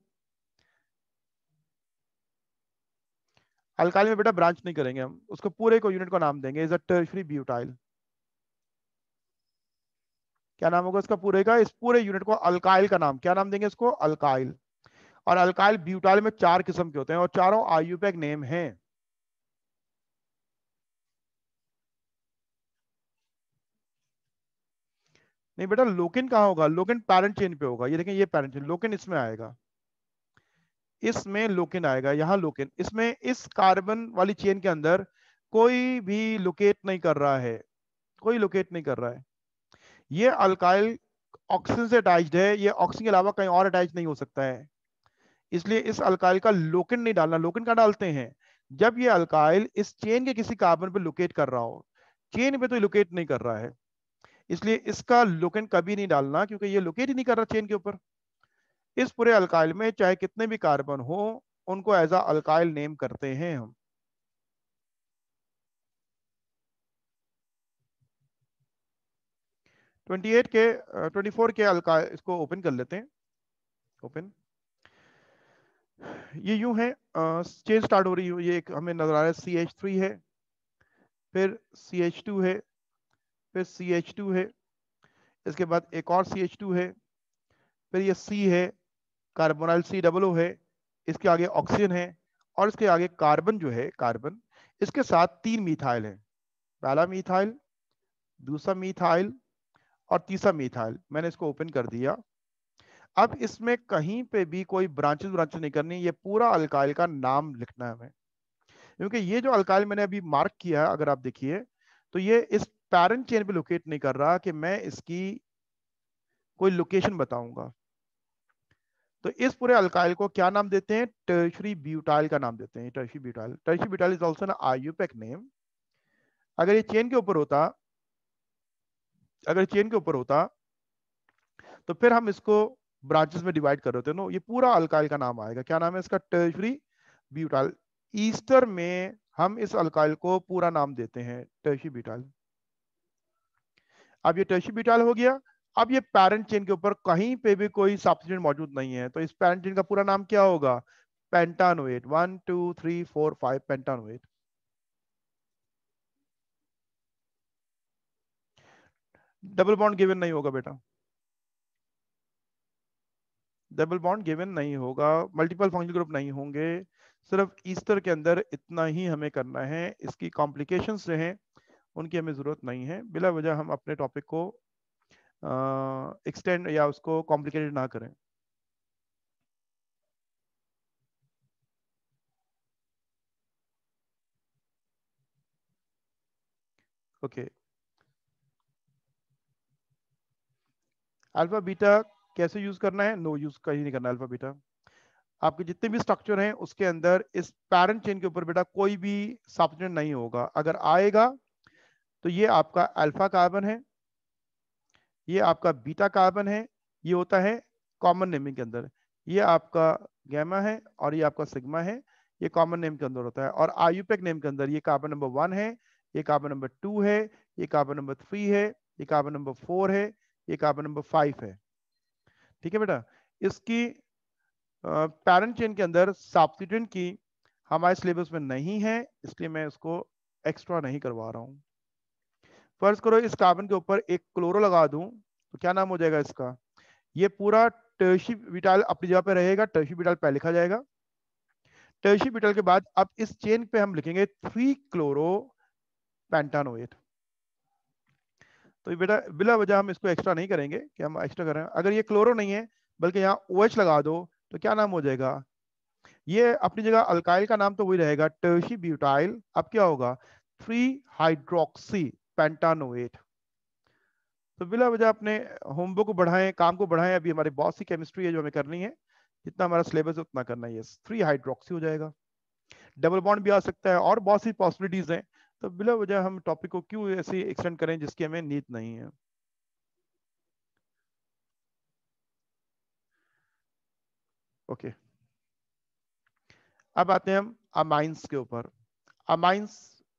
alkyl में बेटा ब्रांच नहीं करेंगे हम उसको पूरे को यूनिट को नाम देंगे इज अ टर्शरी ब्यूटाइल क्या नाम होगा इसका पूरे का इस पूरे यूनिट को अल्काइल का नाम क्या नाम देंगे इसको अल्काइल और अल्काइल ब्यूटाइल में चार किस्म के होते हैं और चारों आयुपेक नेम हैं नहीं बेटा लोकिन कहाँ होगा लोकिन पैरेंट चेन पे होगा ये देखें ये पैरेंट चेन लोकिन इसमें आएगा इसमें लोकिन आएगा यहाँ लोकिन इसमें इस कार्बन वाली चेन के अंदर कोई भी लोकेट नहीं कर रहा है कोई लोकेट नहीं कर रहा है ये अल्काइल ऑक्सीजन से अटैच है ये ऑक्सीजन के अलावा कहीं और अटैच नहीं हो सकता है इसलिए इस अल्काइल का लोकिन नहीं डालना लोकिन का डालते हैं जब ये अल्काइल इस चेन के किसी कार्बन पे लोकेट कर रहा हो चेन पे तो लोकेट नहीं कर रहा है इसलिए इसका लोकेंट कभी नहीं डालना क्योंकि ये लोकेट ही नहीं कर रहा चेन के ऊपर इस पूरे अल्काइल में चाहे कितने भी कार्बन हो उनको एज अ अल्काइल नेम करते हैं हम ट्वेंटी एट के ट्वेंटी uh, फोर के अल्काइल इसको ओपन कर लेते हैं ओपन ये यूं है चेन uh, स्टार्ट हो रही है ये एक हमें नजर आ रहा है सी एच थ्री है फिर सी एच टू है फिर सी एच टू है इसके बाद एक और सी एच टू है फिर ये सी है कार्बोनाइल सी डबल ओ है इसके आगे ऑक्सीजन है और इसके आगे कार्बन जो है कार्बन इसके साथ तीन मिथाइल है पहला मिथाइल दूसरा मिथाइल और तीसरा मिथाइल मैंने इसको ओपन कर दिया अब इसमें कहीं पे भी कोई ब्रांचेस ब्रांचेस नहीं करनी ये पूरा अल्काइल का नाम लिखना है हमें क्योंकि ये जो अल्काइल मैंने अभी मार्क किया है अगर आप देखिए तो ये इस पैरेंट चेन पे लोकेट नहीं कर रहा कि मैं इसकी कोई लोकेशन बताऊंगा तो इस पूरे अल्काइल को क्या नाम देते हैं टर्शरी ब्यूटाइल का नाम देते हैं tertiary butyl tertiary butyl is also IUPAC name अगर ये चेन के ऊपर होता अगर चेन के ऊपर होता तो फिर हम इसको ब्रांचेस में डिवाइड कर रहे होते नो ये पूरा अल्काइल का नाम आएगा क्या नाम है इसका टर्शरी ब्यूटाइल ईस्टर में हम इस अल्काइल को पूरा नाम देते हैं टर्शरी ब्यूटाइल अब ये टेस्टी हो गया अब ये पेरेंट चेन के ऊपर कहीं पे भी कोई सब्सिडेंट मौजूद नहीं है तो इस पेरेंट चेन का पूरा नाम क्या होगा pentanoate one two three four five pentanoate double bond given नहीं होगा बेटा डबल बॉन्ड गिवन नहीं होगा मल्टीपल फंक्शनल ग्रुप नहीं होंगे सिर्फ ईस्टर के अंदर इतना ही हमें करना है इसकी कॉम्प्लिकेशंस जो हैं उनकी हमें ज़रूरत नहीं है बिला वजह हम अपने टॉपिक को एक्सटेंड या उसको कॉम्प्लिकेटेड ना करें ओके अल्फा बीटा कैसे यूज करना है नो no, यूज कहीं नहीं करना अल्फा बीटा आपके जितने भी स्ट्रक्चर हैं उसके अंदर इस पैरेंट चेन के ऊपर बेटा कोई भी सब्जेंट नहीं होगा अगर आएगा तो ये आपका अल्फा कार्बन है ये आपका बीटा कार्बन है ये होता है कॉमन नेमिंग के अंदर ये आपका गैमा है और ये आपका सिग्मा है ये कॉमन नेम के अंदर होता है और आयुपेक नेम के अंदर ये कार्बन नंबर वन है ये कार्बन नंबर टू है ये कार्बन नंबर थ्री है ये कार्बन नंबर फोर है ये कार्बन नंबर फाइव है ठीक है बेटा इसकी पैरेंट चेन के अंदर सब्सिट्यूएंट की हमारे सिलेबस में नहीं है इसलिए मैं इसको एक्स्ट्रा नहीं करवा रहा हूँ फर्ज करो इस कार्बन के ऊपर एक क्लोरो लगा दूं तो क्या नाम हो जाएगा इसका ये पूरा टर्शी विटाल अपनी जगह पे रहेगा टर्शी बिटाल पहले लिखा जाएगा टर्शी बिटाल के बाद अब इस चेन पे हम लिखेंगे थ्री क्लोरो पेंटानोएट तो बेटा बिला वजह हम इसको एक्स्ट्रा नहीं करेंगे कि हम एक्स्ट्रा कर रहे हैं अगर ये क्लोरो नहीं है बल्कि यहाँ ओ OH लगा दो तो क्या नाम हो जाएगा ये अपनी जगह अल्काइल का नाम तो वही रहेगा टर्शी ब्यूटाइल अब क्या होगा थ्री हाइड्रोक्सी पेंटानोएट तो बिला वजह अपने होमवर्क को बढ़ाएं काम को बढ़ाएं अभी हमारे बहुत सी केमिस्ट्री है जो हमें करनी है जितना हमारा सिलेबस है उतना करना है थ्री हाइड्रोक्सी हो जाएगा डबल बॉन्ड भी आ सकता है और बहुत सी पॉसिबिलिटीज हैं तो बिला वजह हम टॉपिक को क्यों ऐसे एक्सटेंड करें जिसकी हमें नीत नहीं है ओके okay. अब आते हैं हम अमाइंस के ऊपर अमाइंस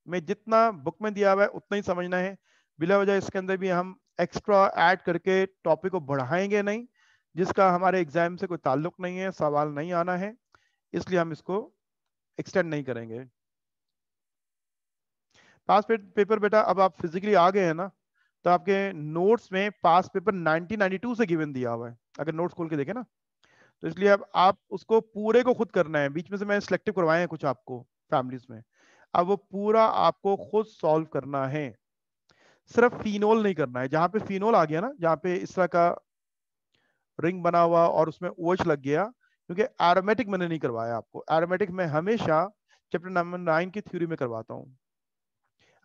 में जितना बुक में दिया हुआ है उतना ही समझना है बिला वजह इसके अंदर भी हम एक्स्ट्रा ऐड करके टॉपिक को बढ़ाएंगे नहीं जिसका हमारे एग्जाम से कोई ताल्लुक नहीं है सवाल नहीं आना है इसलिए हम इसको एक्सटेंड नहीं करेंगे पास पेपर बेटा अब आप फिजिकली आ गए हैं ना तो आपके नोट्स में पास पेपर 1992 से गिवन दिया हुआ है अगर नोट्स खोल के देखे ना तो इसलिए अब आप उसको पूरे को खुद करना है बीच में से मैंने सिलेक्टिव करवाए हैं कुछ आपको फैमिलीज में अब वो पूरा आपको खुद सॉल्व करना है सिर्फ फिनोल नहीं करना है जहां पे फिनोल आ गया ना जहां पे इस तरह का रिंग बना हुआ और उसमें ओच OH लग गया क्योंकि एरोमेटिक मैंने नहीं करवाया आपको एरोमेटिक मैं हमेशा चैप्टर नंबर नाइन की थ्योरी में करवाता हूँ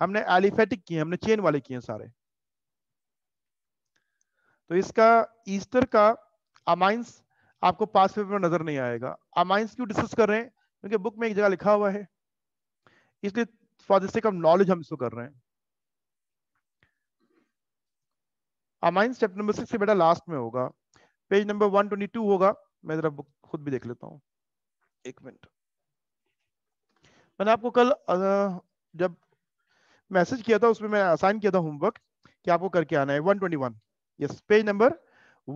हमने एलिफेटिक किए हमने चेन वाले किए सारे तो इसका ईस्टर का अमाइंस आपको पास पेपर में नजर नहीं आएगा अमाइंस क्यों डिस्कस कर रहे हैं क्योंकि बुक में एक जगह लिखा हुआ है इसलिए फॉर द ऑफ नॉलेज हम इसको कर रहे हैं अमाइन स्टेप नंबर सिक्स बेटा लास्ट में होगा page number one twenty two होगा मैं जरा बुक खुद भी देख लेता हूँ एक मिनट मैंने आपको कल जब मैसेज किया था उसमें मैं असाइन किया था होमवर्क कि आपको करके आना है 121 यस पेज नंबर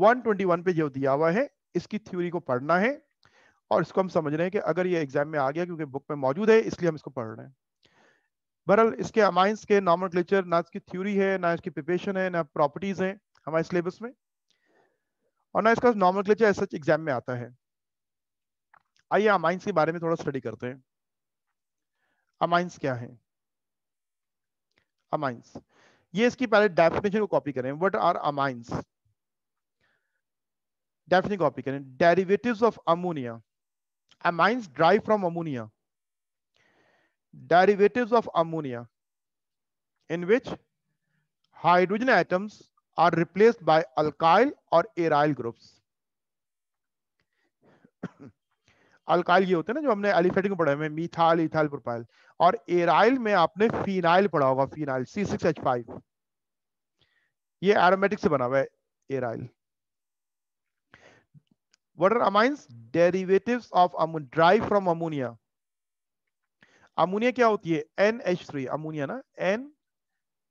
121 पे जो दिया हुआ है इसकी थ्योरी को पढ़ना है और इसको हम समझ रहे हैं कि अगर ये एग्जाम में आ गया क्योंकि बुक में मौजूद है इसलिए हम इसको पढ़ रहे हैं बहरहाल इसके अमाइंस के नॉर्मल क्लेचर ना इसकी थ्योरी है ना इसकी प्रिपेशन है ना प्रॉपर्टीज हैं हमारे सिलेबस में और ना इसका नॉर्मल क्लेचर सच एग्जाम में आता है आइए अमाइंस के बारे में थोड़ा स्टडी करते हैं अमाइंस क्या है अमाइंस ये इसकी पहले डेफिनेशन को कॉपी करें what are amines definition copy करें derivative of ammonia amines derived from ammonia derivatives of ammonia in which hydrogen atoms are replaced by alkyl or aryl groups alkyl ये होते हैं ना जो हमने एलिफेटिक में पढ़ा है मीथाइल इथाइल प्रोपाइल और एराइल में आपने फिनाइल पढ़ा होगा phenyl C six H five ये एरोमेटिक से बना हुआ है aryl What are amines? Derivatives of ammonia, derived from ammonia. Ammonia क्या होती है एन एच थ्री अमोनिया ना एन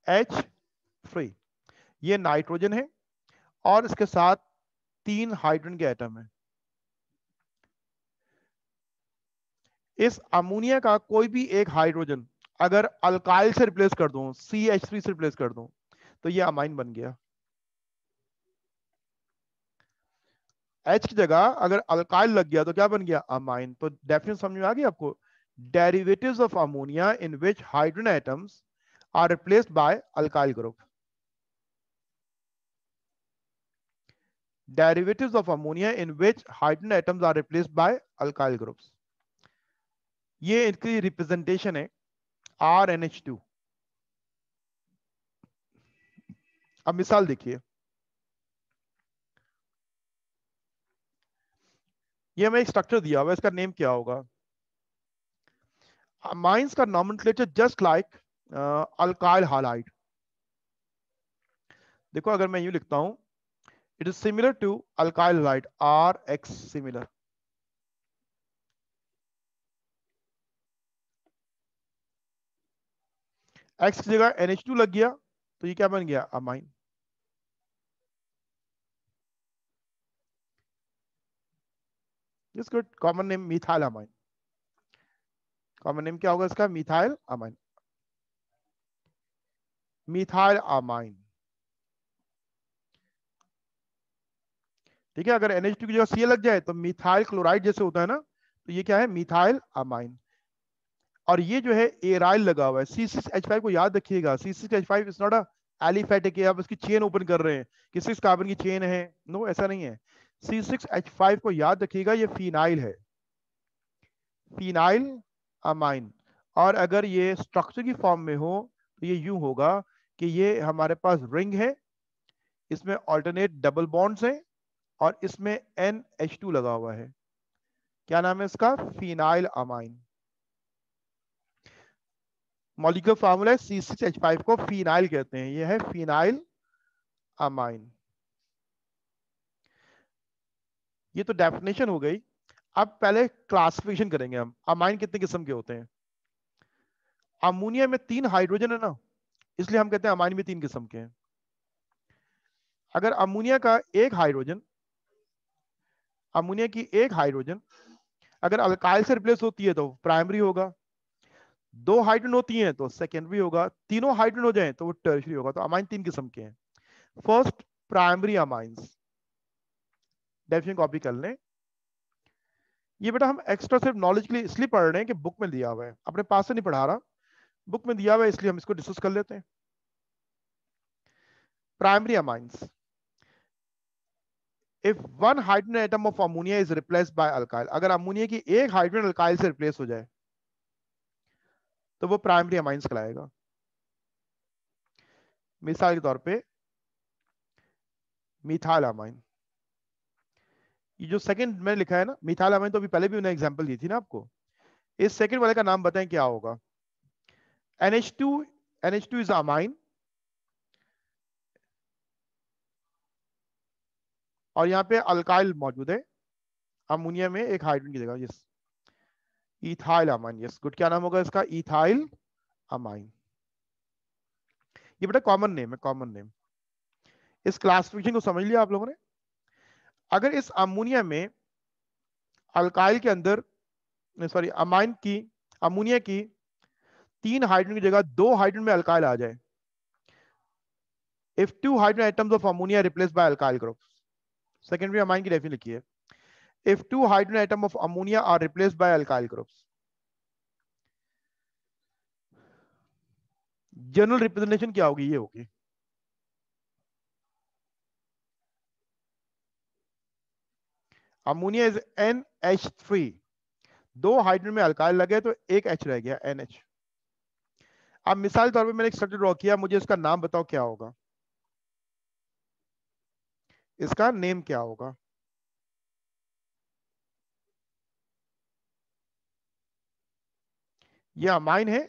एच थ्री ये नाइट्रोजन है और इसके साथ तीन हाइड्रोजन के एटम है इस अमोनिया का कोई भी एक हाइड्रोजन अगर अल्काइल से रिप्लेस कर दूं सी एच थ्री से रिप्लेस कर दूं तो ये अमाइन बन गया एच की जगह अगर अल्काइल लग गया तो क्या बन गया अमाइन तो डेफिनेशन समझ में आ गई आपको derivatives of ammonia in which hydrogen atoms are replace by alkyl group of ammonia in which hydrogen atoms are replace by alkyl replaced ये इसकी रिप्रेजेंटेशन है आर एन एच टू अब मिसाल देखिए ये हमें स्ट्रक्चर दिया हुआ इसका नेम क्या होगा माइंस uh, का nomenclature just like alkyl halide देखो अगर मैं यू लिखता हूं it is similar to alkyl halide R X similar X की जगह एनएच टू लग गया तो ये क्या बन गया amine is good common name methyl amine common name क्या होगा इसका मिथाइल अमाइन मिथाइल अमाइन ठीक है अगर एनएच की जगह सी लग जाए तो मिथाइल क्लोराइड जैसे होता है ना तो ये क्या है मिथाइल अमाइन और ये जो है एराइल लगा हुआ है सी सिक्स एच फाइव को याद रखिएगा C six H five is not a aliphatic आप चेन ओपन कर रहे हैं कि सिक्स कार्बन की चेन है नो ऐसा नहीं है C6H5 को याद रखिएगा ये फिनाइल है फिनाइल अमाइन और अगर ये स्ट्रक्चर की फॉर्म में हो तो ये यू होगा कि ये हमारे पास रिंग है इसमें ऑल्टरनेट डबल बॉन्ड्स हैं और इसमें एन एच टू लगा हुआ है क्या नाम है इसका फिनाइल अमाइन मॉलिकुलर फार्मूला है सी सिक्स एच फाइव को फिनाइल कहते हैं ये है फिनाइल अमाइन ये तो डेफिनेशन हो गई अब पहले क्लासिफिकेशन करेंगे हम अमाइन कितने किस्म के होते हैं अमोनिया में तीन हाइड्रोजन है ना इसलिए हम कहते हैं अमाइन भी तीन किस्म के हैं अगर अमोनिया का एक हाइड्रोजन अमोनिया की एक हाइड्रोजन अगर अल्काइल से रिप्लेस होती है तो प्राइमरी होगा दो हाइड्रोजन होती हैं तो सेकेंडरी होगा तीनों हाइड्रोजन हो जाए तो वो टर्शरी होगा तो अमाइन तीन किस्म के हैं first primary amines definition copy कर लें ये बेटा हम एक्स्ट्रा सिर्फ नॉलेज के लिए इसलिए पढ़ रहे हैं कि बुक में दिया हुआ है अपने पास से नहीं पढ़ा रहा बुक में दिया हुआ है इसलिए हम इसको डिस्कस कर लेते हैं primary amines if one hydrogen atom of ammonia is replace by alkyl अगर अमोनिया की एक हाइड्रोजन अल्काइल से रिप्लेस हो जाए तो वो प्राइमरी अमाइंस कहलाएगा मिसाल के तौर पे मिथाइल अमाइन ये जो सेकंड मैंने लिखा है ना मिथाल तो अभी पहले भी उन्हें एग्जाम्पल दी थी ना आपको इस सेकंड वाले का नाम बताएं क्या होगा NH2 NH2 इज अमाइन और यहाँ पे अल्काइल मौजूद है अमोनिया में एक हाइड्रोजन की जगह yes ethyl amine yes good क्या नाम होगा इसका इथाइल अमाइन ये बेटा कॉमन नेम है कॉमन नेम इस क्लासिफिकेशन को समझ लिया आप लोगों ने अगर इस अमोनिया में अल्काइल के अंदर सॉरी अमाइन की अमोनिया की तीन हाइड्रोजन की जगह दो हाइड्रोजन में अल्काइल आ जाए if two hydrogen atoms of ammonia replace by alkyl group secondary amine की डेफिनेशन लिखी if two hydrogen atom of ammonia are replace by alkyl groups general representation क्या होगी ये होगी ammonia is N H three दो hydrogen में alkyl लगे तो एक एच रह गया एन एच अब मिसाल तौर पे मैंने एक स्ट्रक्चर ड्रॉ किया मुझे इसका नाम बताओ क्या होगा इसका नेम क्या होगा ये अमाइन है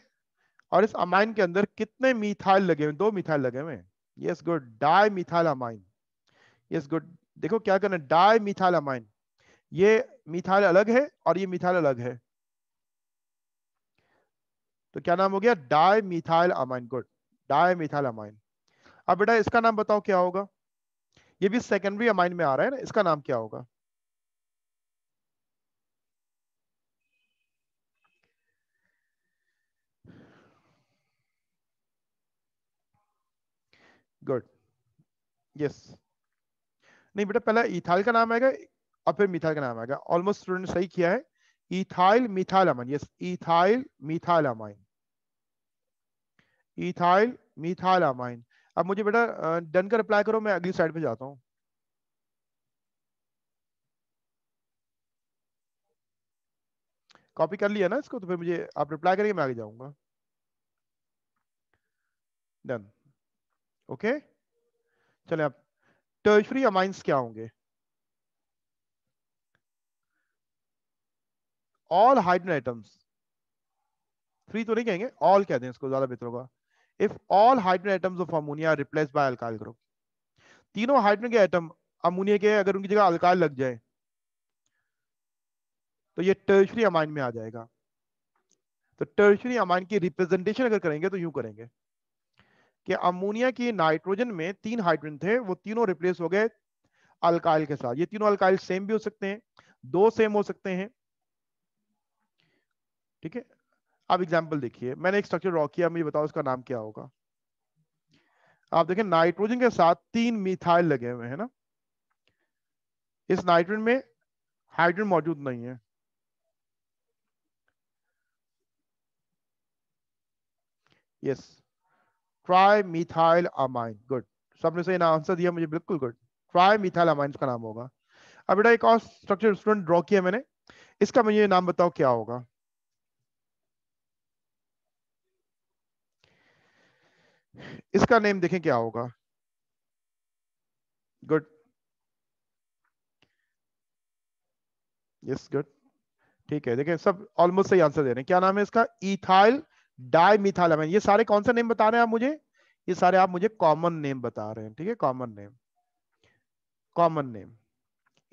और इस अमाइन के अंदर कितने मिथाइल लगे हुए दो मिथाइल लगे हुए yes good dimethyl amine yes good देखो क्या करना डाई मिथाइल अमाइन ये मिथाइल अलग है और ये मिथाइल अलग है तो क्या नाम हो गया dimethyl amine good dimethyl amine अब बेटा इसका नाम बताओ क्या होगा ये भी सेकेंडरी अमाइन में आ रहा है ना इसका नाम क्या होगा गुड यस yes. नहीं बेटा पहला इथाइल का नाम आएगा और फिर मिथाइल का नाम आएगा ऑलमोस्ट स्टूडेंट सही किया है ethyl methyl amine yes ethyl methyl amine ethyl methyl amine अब मुझे बेटा डन का रिप्लाई करो मैं अगली साइड पे जाता हूँ कॉपी कर लिया ना इसको तो फिर मुझे आप रिप्लाई करेंगे मैं आगे जाऊंगा डन ओके चले आप टर्शरी अमाइंस क्या होंगे ऑल हाइड्रोजन एटम्स फ्री तो नहीं कहेंगे ऑल कह दें इसको ज्यादा बेहतर होगा if all hydrogen atoms of ammonia replace by alkyl group तीनों हाइड्रोजन के एटम अमोनिया के अगर उनकी जगह अल्काइल लग जाए तो ये टर्शरी अमाइन में आ जाएगा तो टर्शरी अमाइन की रिप्रेजेंटेशन अगर करेंगे तो यूं करेंगे कि अमोनिया की नाइट्रोजन में तीन हाइड्रोजन थे वो तीनों रिप्लेस हो गए अल्काइल के साथ ये तीनों अल्काइल सेम भी हो सकते हैं दो सेम हो सकते हैं ठीक है आप एग्जाम्पल देखिए मैंने एक स्ट्रक्चर ड्रॉ किया मुझे बताओ उसका नाम क्या होगा आप देखें नाइट्रोजन के साथ तीन मिथाइल लगे हुए हैं ना इस नाइट्रोजन में हाइड्रोजन मौजूद नहीं है yes trimethyl amine good सबने सही ना आंसर दिया मुझे बिल्कुल गुड ट्राई मिथाइल अमाइन का नाम होगा अब बेटा एक और स्ट्रक्चर स्टूडेंट ड्रॉ किया मैंने इसका मुझे नाम बताओ क्या होगा इसका नेम देखें क्या होगा गुड यस गुड ठीक है देखें सब ऑलमोस्ट सही आंसर दे रहे हैं क्या नाम है इसका इथाइल मिथाल ये सारे कौन सा नेम बता रहे हैं आप मुझे ये सारे आप मुझे कॉमन नेम बता रहे हैं ठीक है common name common name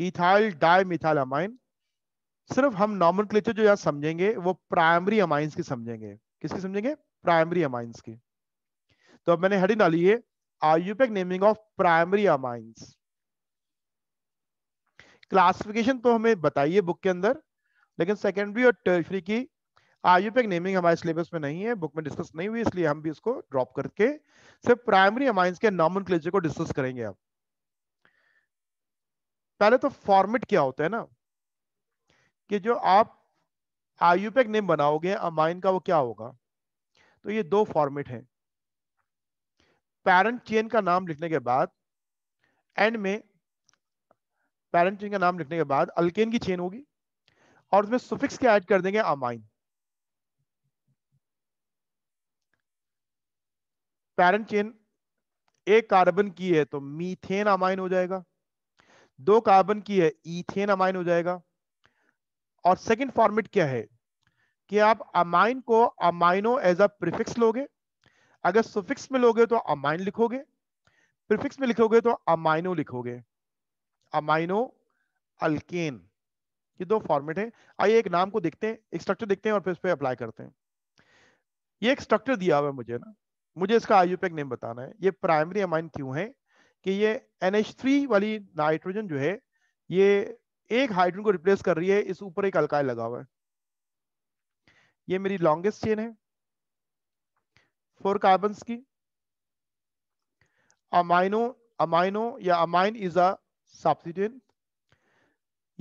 ethyl methyl सिर्फ हम क्लेचर जो यहाँ समझेंगे वो प्राइमरी अमाइंस की समझेंगे किसकी समझेंगे प्राइमरी अमाइंस की तो अब मैंने हेडिंग डाली है IUPAC naming of primary amines classification तो हमें बताइए बुक के अंदर लेकिन सेकेंडरी और टर्शरी की आयुपेक नेमिंग हमारे सिलेबस में नहीं है बुक में डिस्कस नहीं हुई इसलिए हम भी इसको ड्रॉप करके सिर्फ प्राइमरी अमाइंस के नॉमन को डिस्कस करेंगे अब पहले तो फॉर्मेट क्या होता है ना कि जो आप आयुपेक नेम बनाओगे अमाइन का वो क्या होगा तो ये दो फॉर्मेट हैं पेरेंट चेन का नाम लिखने के बाद एंड में पेरेंट चेन का नाम लिखने के बाद अल्केन की चेन होगी और उसमें सुफिक्स क्या ऐड कर देंगे अमाइन पेरेंट चेन एक कार्बन की है तो मीथेन अमाइन हो जाएगा दो कार्बन की है ईथेन अमाइन हो जाएगा और सेकंड फॉर्मेट क्या है कि आप अमाइन को अमाइनो एज अ प्रिफिक्स लोगे अगर सुफिक्स में लोगे तो अमाइन लिखोगे प्रिफिक्स में लिखोगे तो अमाइनो लिखोगे अमाइनो अल्केन ये दो फॉर्मेट है आइए एक नाम को देखते हैं एक स्ट्रक्चर देखते हैं और फिर उस पर अप्लाई करते हैं ये एक स्ट्रक्चर दिया हुआ है मुझे ना मुझे इसका आयुपैक नेम बताना है ये प्राइमरी अमाइन क्यों है कि ये NH3 वाली नाइट्रोजन जो है ये एक हाइड्रोजन को रिप्लेस कर रही है इस ऊपर एक अल्काइल लगा हुआ है ये मेरी लॉन्गेस्ट चेन है फोर कार्बन की अमाइनो अमाइनो या अमाइन इज अब्सिडेंट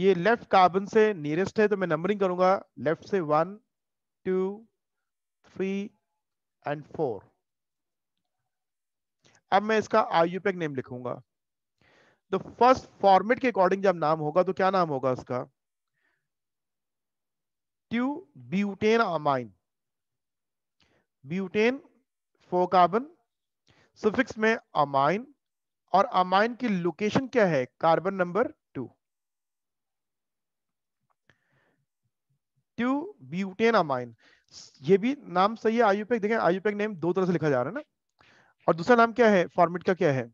ये लेफ्ट कार्बन से नियरेस्ट है तो मैं नंबरिंग करूंगा लेफ्ट से one two three and four अब मैं इसका आईयूपैक नेम लिखूंगा द फर्स्ट फॉर्मेट के अकॉर्डिंग जब नाम होगा तो क्या नाम होगा इसका two butane amine butane four carbon suffix में अमाइन और अमाइन की लोकेशन क्या है carbon number two two butane amine ये भी नाम सही है आयुपेक देखें आयुपेक नेम दो तरह से लिखा जा रहा है ना और दूसरा नाम क्या है फॉर्मेट का क्या है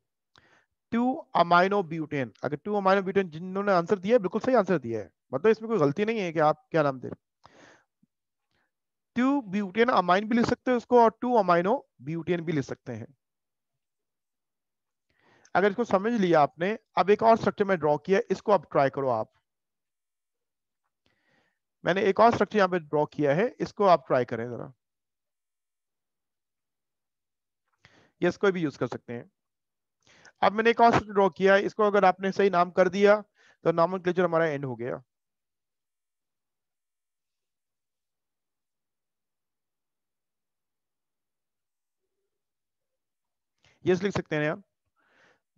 टू अमाइनो ब्यूटेन अगर टू अमाइनो ब्यूटेन जिन्होंने आंसर दिया है बिल्कुल सही आंसर दिया है मतलब इसमें कोई गलती नहीं है कि आप क्या नाम दे रहे टू ब्यूटेन अमाइन भी ले सकते हैं उसको और टू अमाइनो ब्यूटेन भी ले सकते हैं अगर इसको समझ लिया आपने अब एक और स्ट्रक्चर में ड्रॉ किया इसको अब ट्राई करो आप मैंने एक और स्ट्रक्चर यहां पे ड्रॉ किया है इसको आप ट्राई करें जरा यस इसको भी यूज कर सकते हैं अब मैंने एक और स्ट्रक्चर ड्रॉ किया है इसको अगर आपने सही नाम कर दिया तो नॉर्मल क्लेचर हमारा एंड हो गया यस लिख सकते हैं आप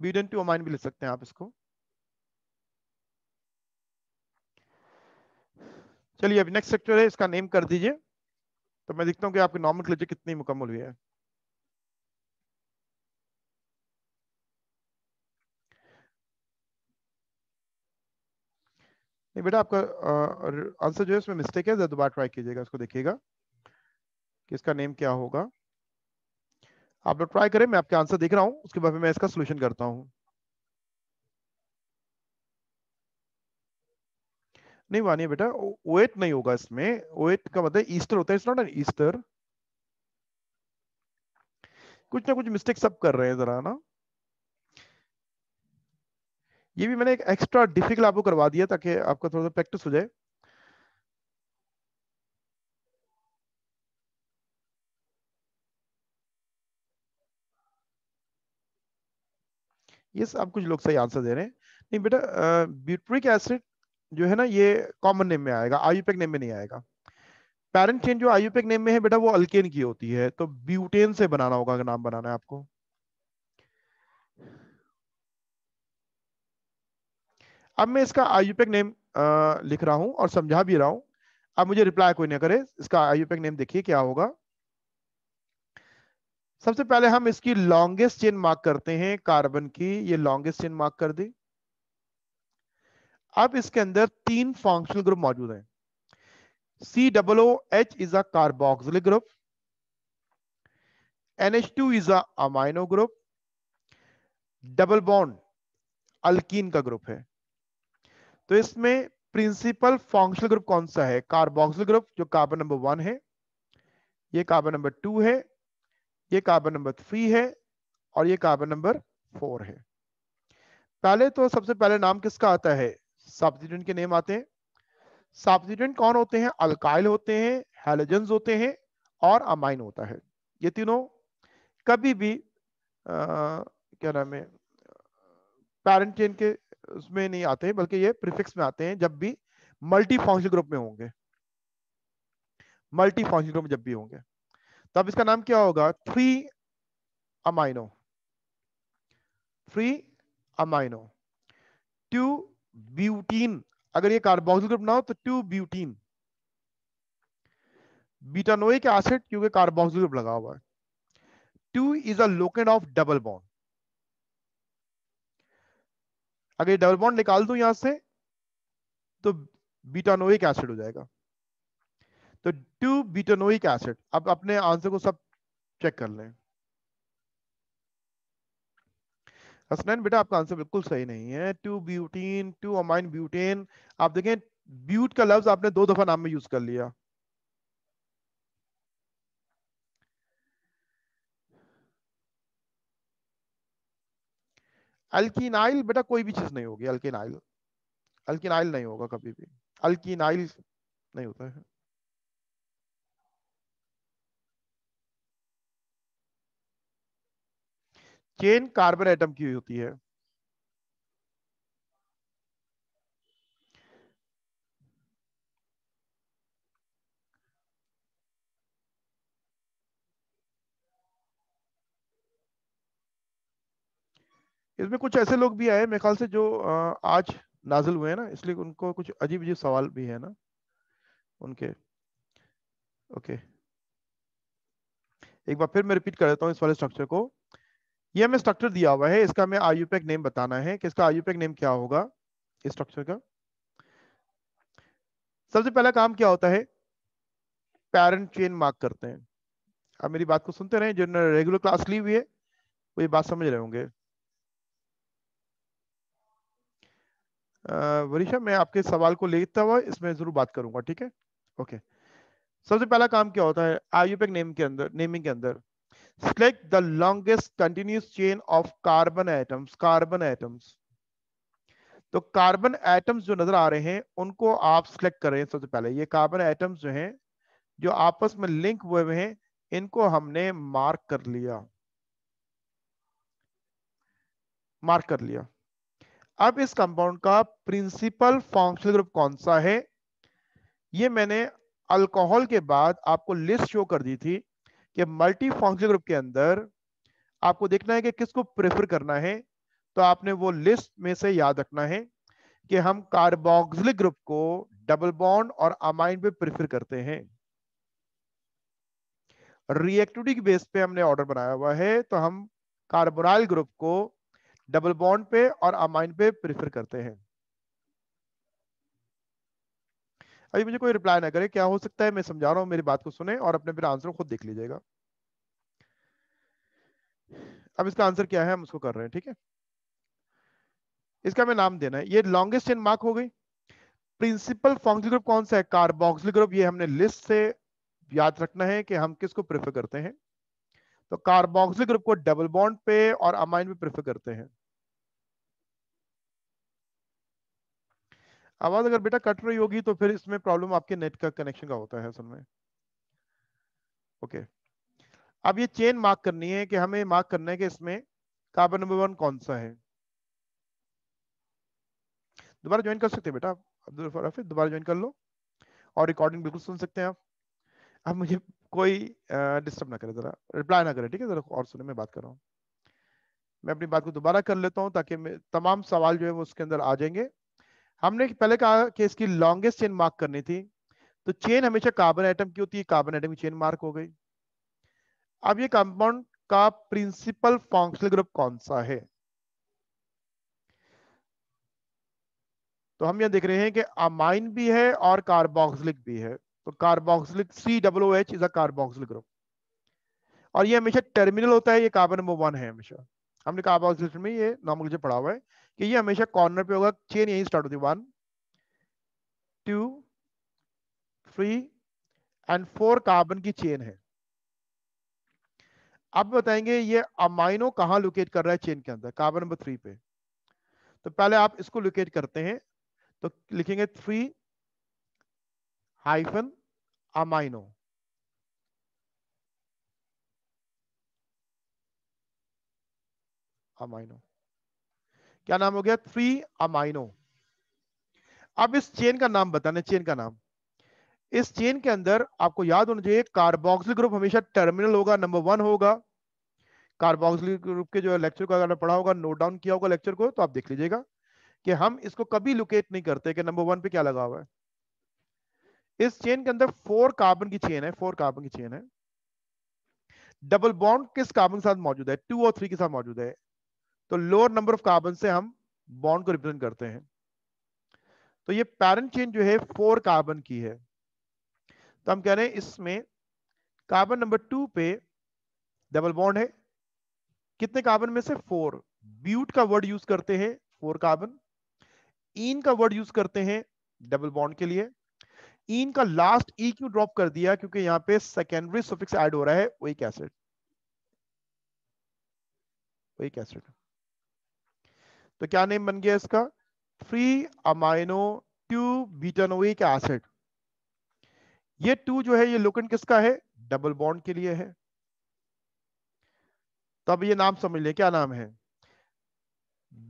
बीडन टू अमाइन भी लिख सकते हैं आप इसको चलिए अब नेक्स्ट सेक्टर है इसका नेम कर दीजिए तो मैं देखता हूँ कि आपकी नॉर्मल क्लेचर कितनी मुकम्मल हुई है नहीं बेटा आपका आंसर जो है इसमें मिस्टेक है दोबारा ट्राई कीजिएगा इसको देखिएगा कि इसका नेम क्या होगा आप लोग ट्राई करें मैं आपके आंसर देख रहा हूं उसके बाद मैं इसका सोल्यूशन करता हूं नहीं मानिए बेटा ओएट नहीं होगा इसमें ओएट का मतलब ईस्टर होता है इट्स नॉट एन ईस्टर कुछ ना कुछ मिस्टेक सब कर रहे हैं जरा ना ये भी मैंने एक एक्स्ट्रा डिफिकल्ट आपको करवा दिया ताकि आपका थोड़ा सा प्रैक्टिस हो जाए ये सब कुछ लोग सही आंसर दे रहे हैं नहीं बेटा ब्यूट्रिक एसिड जो है ना ये कॉमन नेम में आएगा आयुपेक नेम में नहीं आएगा पेरेंट चेन जो आयुपेक नेम में है बेटा वो अल्केन की होती है तो ब्यूटेन से बनाना होगा नाम बनाना है आपको अब मैं इसका आयुपेक नेम लिख रहा हूं और समझा भी रहा हूं अब मुझे रिप्लाई कोई ना करे इसका आयुपेक नेम देखिए क्या होगा सबसे पहले हम इसकी लॉन्गेस्ट चेन मार्क करते हैं कार्बन की ये लॉन्गेस्ट चेन मार्क कर दी अब इसके अंदर तीन फंक्शनल ग्रुप मौजूद हैं C double H is a carboxylic group two is amino group double bond alkene का ग्रुप है तो इसमें प्रिंसिपल फंक्शनल ग्रुप कौन सा है कार्बोक्सिल ग्रुप जो कार्बन नंबर वन है ये कार्बन नंबर टू है ये कार्बन नंबर थ्री है और ये कार्बन नंबर फोर है पहले तो सबसे पहले नाम किसका आता है सब्सिडेंट के नेम आते हैं सब्सिडेंट कौन होते हैं अल्काइल होते हैं हेलोजन होते हैं और अमाइन होता है ये तीनों कभी भी आ, क्या नाम है पैरेंटेन के उसमें नहीं आते हैं बल्कि ये प्रीफिक्स में आते हैं जब भी मल्टी फंक्शनल ग्रुप में होंगे मल्टी फंक्शनल ग्रुप में जब भी होंगे तब तो इसका नाम क्या होगा three amino three amino two butene अगर ये कार्बोक्सिल ग्रुप ना हो तो टू ब्यूटीन बीटानोइक एसिड क्योंकि कार्बोक्सिल ग्रुप लगा हुआ है two is a locate of double bond अगर डबल बॉन्ड निकाल दो यहां से तो बीटानोइक एसिड हो जाएगा तो टू बीटोनोइक एसिड अब अपने आंसर को सब चेक कर लें हसनैन बेटा आपका आंसर बिल्कुल सही नहीं है two butene two amine butane आप देखें ब्यूट का लफ्ज आपने दो दफा नाम में यूज कर लिया अल्किनाइल बेटा कोई भी चीज नहीं होगी अल्किनाइल अल्किनाइल नहीं होगा कभी भी अल्किनाइल नहीं होता है चेन कार्बन एटम की होती है इसमें कुछ ऐसे लोग भी आए मेरे ख्याल से जो आज नाजिल हुए हैं ना इसलिए उनको कुछ अजीब अजीब सवाल भी है ना उनके ओके एक बार फिर मैं रिपीट कर देता हूँ इस वाले स्ट्रक्चर को ये हमें स्ट्रक्चर दिया हुआ है इसका हमें आयुपैक नेम बताना है किसका इसका आयुपैक नेम क्या होगा इस स्ट्रक्चर का सबसे पहला काम क्या होता है पेरेंट चेन मार्क करते हैं आप मेरी बात को सुनते रहे जिन्होंने रेगुलर क्लास ली हुई है वो ये बात समझ रहे होंगे वरिषा मैं आपके सवाल को लेता हुआ इसमें जरूर बात करूंगा ठीक है ओके सबसे पहला काम क्या होता है आयुपैक नेम के अंदर नेमिंग के अंदर select the longest continuous chain of carbon atoms carbon atoms तो कार्बन एटम्स जो नजर आ रहे हैं उनको आप सिलेक्ट करें सबसे पहले ये कार्बन एटम्स जो हैं जो आपस में लिंक हुए हुए हैं इनको हमने मार्क कर लिया मार्क कर लिया अब इस कंपाउंड का प्रिंसिपल फंक्शनल ग्रुप कौन सा है ये मैंने अल्कोहल के बाद आपको लिस्ट शो कर दी थी कि मल्टी फंक्शन ग्रुप के अंदर आपको देखना है कि किसको प्रेफर करना है तो आपने वो लिस्ट में से याद रखना है कि हम कार्बोक्सिलिक ग्रुप को डबल बॉन्ड और अमाइन पे प्रेफर करते हैं रिएक्टिविटी के बेस पे हमने ऑर्डर बनाया हुआ है तो हम कार्बोनाइल ग्रुप को डबल बॉन्ड पे और अमाइन पे प्रेफर करते हैं अभी मुझे कोई रिप्लाई ना करे क्या हो सकता है मैं समझा रहा हूं मेरी बात को सुने और अपने फिर आंसर खुद देख लीजिएगा अब इसका आंसर क्या है हम उसको कर रहे हैं ठीक है इसका हमें नाम देना है ये लॉन्गेस्ट चेन मार्क हो गई प्रिंसिपल फंक्शनल ग्रुप कौन सा है कार्बोक्सिल ग्रुप ये हमने लिस्ट से याद रखना है कि हम किसको प्रेफर करते हैं तो कार्बोक्सिल ग्रुप को डबल बॉन्ड पे और अमाइन पे प्रेफर करते हैं आवाज अगर बेटा कट रही होगी तो फिर इसमें प्रॉब्लम आपके नेट का कनेक्शन का होता है असल में ओके okay. अब ये चेन मार्क करनी है कि हमें मार्क करना है कि इसमें कार्बन नंबर वन कौन सा है दोबारा ज्वाइन कर सकते हैं बेटा आप अब्दुल दोबारा ज्वाइन कर लो और रिकॉर्डिंग बिल्कुल सुन सकते हैं आप अब मुझे कोई डिस्टर्ब ना करे जरा रिप्लाई ना करे ठीक है जरा और सुने मैं बात कर रहा हूँ मैं अपनी बात को दोबारा कर लेता हूँ ताकि तमाम सवाल जो है वो उसके अंदर आ जाएंगे हमने पहले कहा कि इसकी लॉन्गेस्ट चेन मार्क करनी थी तो चेन हमेशा कार्बन आइटम की होती है कार्बन आइटम की चेन मार्क हो गई अब ये कंपाउंड का प्रिंसिपल फंक्शनल ग्रुप कौन सा है तो हम ये देख रहे हैं कि अमाइन भी है और कार्बोक्सिलिक भी है तो carboxylic C W H is a carboxylic group और ये हमेशा टर्मिनल होता है ये कार्बन नंबर वन है हमेशा हमने कार्बोक्सिलिक में ये नॉर्मल पढ़ा हुआ है कि ये हमेशा कॉर्नर पे होगा चेन यही स्टार्ट होती है one two three and four carbon की चेन है आप बताएंगे ये अमाइनो कहाँ लोकेट कर रहा है चेन के अंदर कार्बन नंबर थ्री पे तो पहले आप इसको लोकेट करते हैं तो लिखेंगे थ्री हाइफन अमाइनो अमाइनो क्या नाम हो गया थ्री अमाइनो अब इस चेन का नाम बताने चेन का नाम इस चेन के अंदर आपको याद होना चाहिए कार्बोक्सिल ग्रुप हमेशा टर्मिनल होगा नंबर वन होगा कार्बोक्सिल ग्रुप के जो लेक्चर को अगर पढ़ा होगा नोट डाउन किया होगा लेक्चर को तो आप देख लीजिएगा कि हम इसको कभी लोकेट नहीं करते कि नंबर वन पे क्या लगा हुआ है इस चेन के अंदर फोर कार्बन की चेन है फोर कार्बन की चेन है डबल बॉन्ड किस कार्बन के साथ मौजूद है टू और थ्री के साथ मौजूद है तो लोअर नंबर ऑफ कार्बन से हम बॉन्ड को रिप्रेजेंट करते हैं तो ये पैरेंट चेन जो है फोर कार्बन की है तो हम कह रहे हैं इसमें कार्बन नंबर टू पे डबल बॉन्ड है कितने कार्बन में से फोर ब्यूट का वर्ड यूज करते हैं फोर कार्बन इन का वर्ड यूज करते हैं डबल बॉन्ड के लिए इन का लास्ट ई क्यू ड्रॉप कर दिया क्योंकि यहां पे सेकेंडरी सफिक्स ऐड हो रहा है वही एसिड ओइक एसिड तो क्या नेम बन गया इसका three amino two butanoic acid ये टू जो है ये लोकन किसका है डबल बॉन्ड के लिए है तो अब ये नाम समझ ले क्या नाम है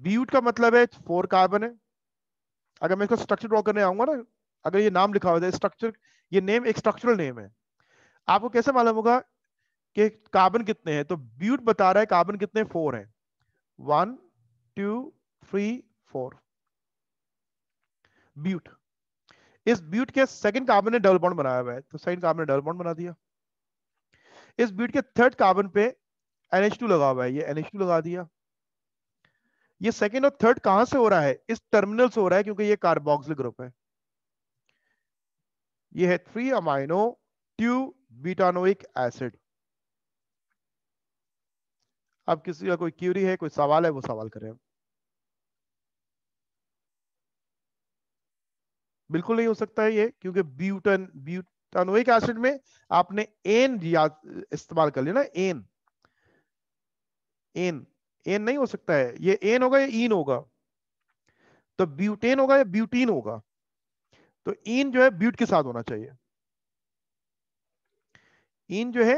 ब्यूट का मतलब है फोर कार्बन है अगर मैं इसको स्ट्रक्चर ड्रॉ करने आऊंगा ना अगर ये नाम लिखा हुआ है स्ट्रक्चर ये नेम एक स्ट्रक्चरल नेम है आपको कैसे मालूम होगा कि कार्बन कितने हैं तो ब्यूट बता रहा है कार्बन कितने फोर है one two three four but इस ब्यूट के सेकंड कार्बन ने डबल बॉन्ड बनाया हुआ है तो सेकंड कार्बन ने डबल बॉन्ड बना दिया इस ब्यूट के थर्ड कार्बन पे NH2 लगा हुआ है ये NH2 लगा दिया ये सेकंड और थर्ड कहां से हो रहा है इस टर्मिनल से हो रहा है क्योंकि ये कार्बोक्सिल ग्रुप है ये है three amino two butanoic acid अब किसी का कोई क्यूरी है कोई सवाल है वो सवाल करें बिल्कुल नहीं हो सकता है ये क्योंकि ब्यूटन ब्यूटानोइक एसिड में आपने एन इस्तेमाल कर लिया ना एन एन एन नहीं हो सकता है ये एन होगा या इन होगा तो ब्यूटेन होगा या ब्यूटीन होगा तो इन जो है ब्यूट के साथ होना चाहिए इन जो है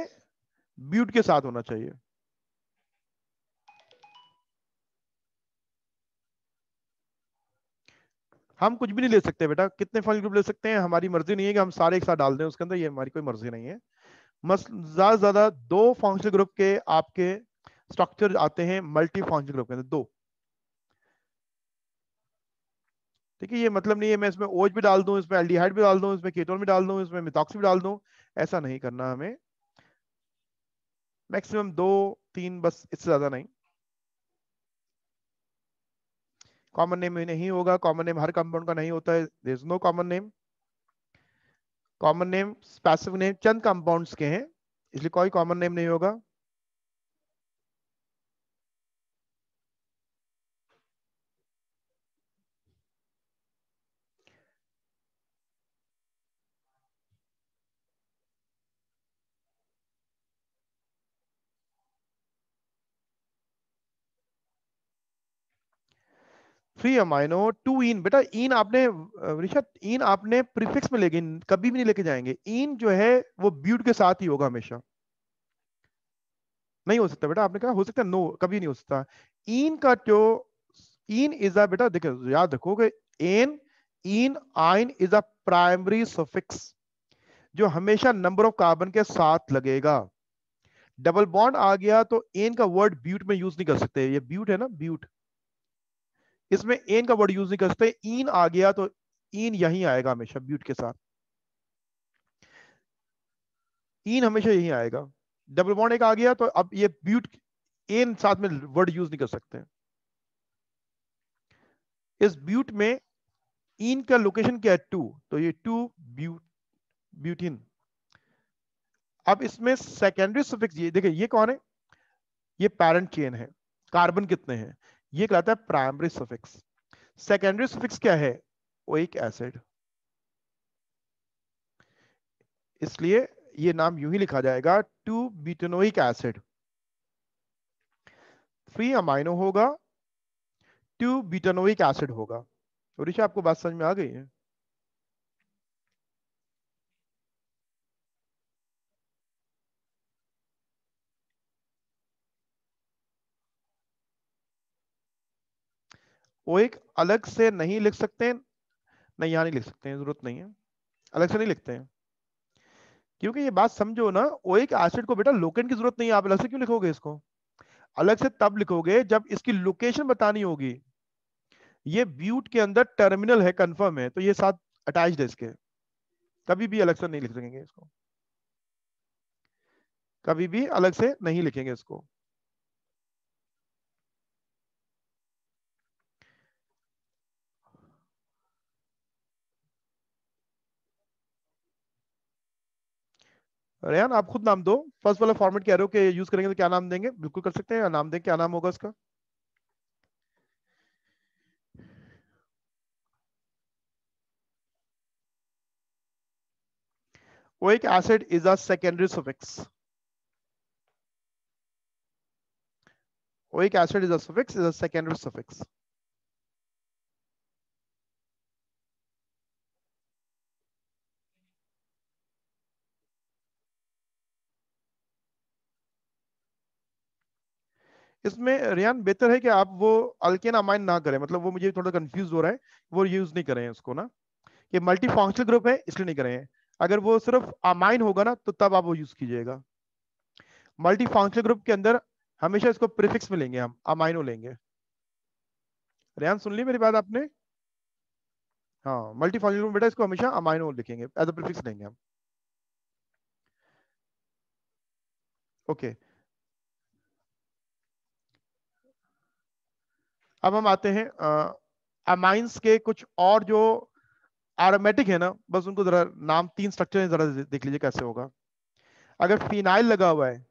ब्यूट के साथ होना चाहिए हम कुछ भी नहीं ले सकते बेटा कितने फाइनल ग्रुप ले सकते हैं हमारी मर्जी नहीं है कि हम सारे एक साथ डाल दें उसके अंदर ये हमारी कोई मर्जी नहीं है ज्यादा से ज्यादा दो फंक्शनल ग्रुप के आपके स्ट्रक्चर आते हैं मल्टी फंक्शनल ग्रुप के अंदर दो ठीक है ये मतलब नहीं है मैं इसमें ओज भी डाल दूं इसमें एल्डिहाइड भी डाल दूं इसमें केटोन भी डाल दूं इसमें मिथॉक्सी भी डाल दूं ऐसा नहीं करना हमें मैक्सिमम दो तीन बस इससे ज्यादा नहीं कॉमन नेम नहीं होगा कॉमन नेम हर कंपाउंड का नहीं होता है there is no common name common name specific name चंद कंपाउंड्स के हैं इसलिए कोई कॉमन नेम नहीं होगा थ्री अमाइनो टू इन बेटा इन आपने ऋषभ इन आपने प्रीफिक्स में लेके कभी भी नहीं लेके जाएंगे इन जो है वो ब्यूट के साथ ही होगा हमेशा नहीं हो सकता बेटा आपने कहा हो सकता नो कभी नहीं हो सकता इन का जो इन इज अ बेटा देखो याद रखो कि एन इन आइन इज अ प्राइमरी सफिक्स जो हमेशा नंबर ऑफ कार्बन के साथ लगेगा डबल बॉन्ड आ गया तो एन का वर्ड ब्यूट में यूज नहीं कर सकते ये ब्यूट है ना ब्यूट इसमें एन का वर्ड यूज नहीं करते इन आ गया तो इन यही आएगा हमेशा ब्यूट के साथ इन हमेशा यही आएगा डबल बॉन्ड एक आ गया तो अब ये ब्यूट एन साथ में वर्ड यूज नहीं कर सकते इस ब्यूट में इन का लोकेशन क्या है टू तो ये टू ब्यूट ब्यूटिन अब इसमें सेकेंडरी सफिक्स ये देखिए ये कौन है ये पेरेंट चेन है कार्बन कितने हैं ये कहलाता है प्राइमरी सफिक्स सेकेंडरी सफिक्स क्या है ओइक एसिड इसलिए ये नाम यूं ही लिखा जाएगा two butanoic acid three amino होगा टू बीटनोइक एसिड होगा ऋषि आपको बात समझ में आ गई है वो एक अलग से नहीं लिख सकते नहीं यहाँ नहीं लिख सकते हैं जरूरत नहीं है अलग से नहीं लिखते हैं क्योंकि ये बात समझो ना ओ एक एसिड को बेटा लोकेंट की जरूरत नहीं है आप अलग से क्यों लिखोगे इसको अलग से तब लिखोगे जब इसकी लोकेशन बतानी होगी ये ब्यूट के अंदर टर्मिनल है कंफर्म है तो ये साथ अटैच है इसके कभी भी अलग से नहीं लिख सकेंगे इसको कभी भी अलग से नहीं लिखेंगे इसको रेहान आप खुद नाम दो फर्स्ट वाला फॉर्मेट कह रहे हो कि यूज करेंगे तो क्या नाम देंगे बिल्कुल कर सकते हैं नाम दें क्या नाम होगा उसका oic acid is a secondary suffix acid is a suffix is a secondary suffix इसमें रियान बेहतर है कि आप वो अल्केन अमाइन ना करें मतलब वो मुझे थोड़ा कंफ्यूज हो रहा है वो यूज नहीं करें उसको ना ये मल्टी फंक्शनल ग्रुप है इसलिए नहीं करें अगर वो सिर्फ अमाइन होगा ना तो तब आप वो यूज कीजिएगा मल्टी फंक्शनल ग्रुप के अंदर हमेशा इसको प्रिफिक्स में लेंगे हम अमाइनो लेंगे रियान सुन ली मेरी बात आपने हाँ मल्टी फंक्शनल ग्रुप बेटा इसको हमेशा अमाइनो लिखेंगे एज अ प्रिफिक्स लेंगे हम ओके okay. अब हम आते हैं अमाइंस के कुछ और जो आरोमेटिक है ना बस उनको जरा नाम तीन स्ट्रक्चर जरा देख लीजिए कैसे होगा अगर फिनाइल लगा हुआ है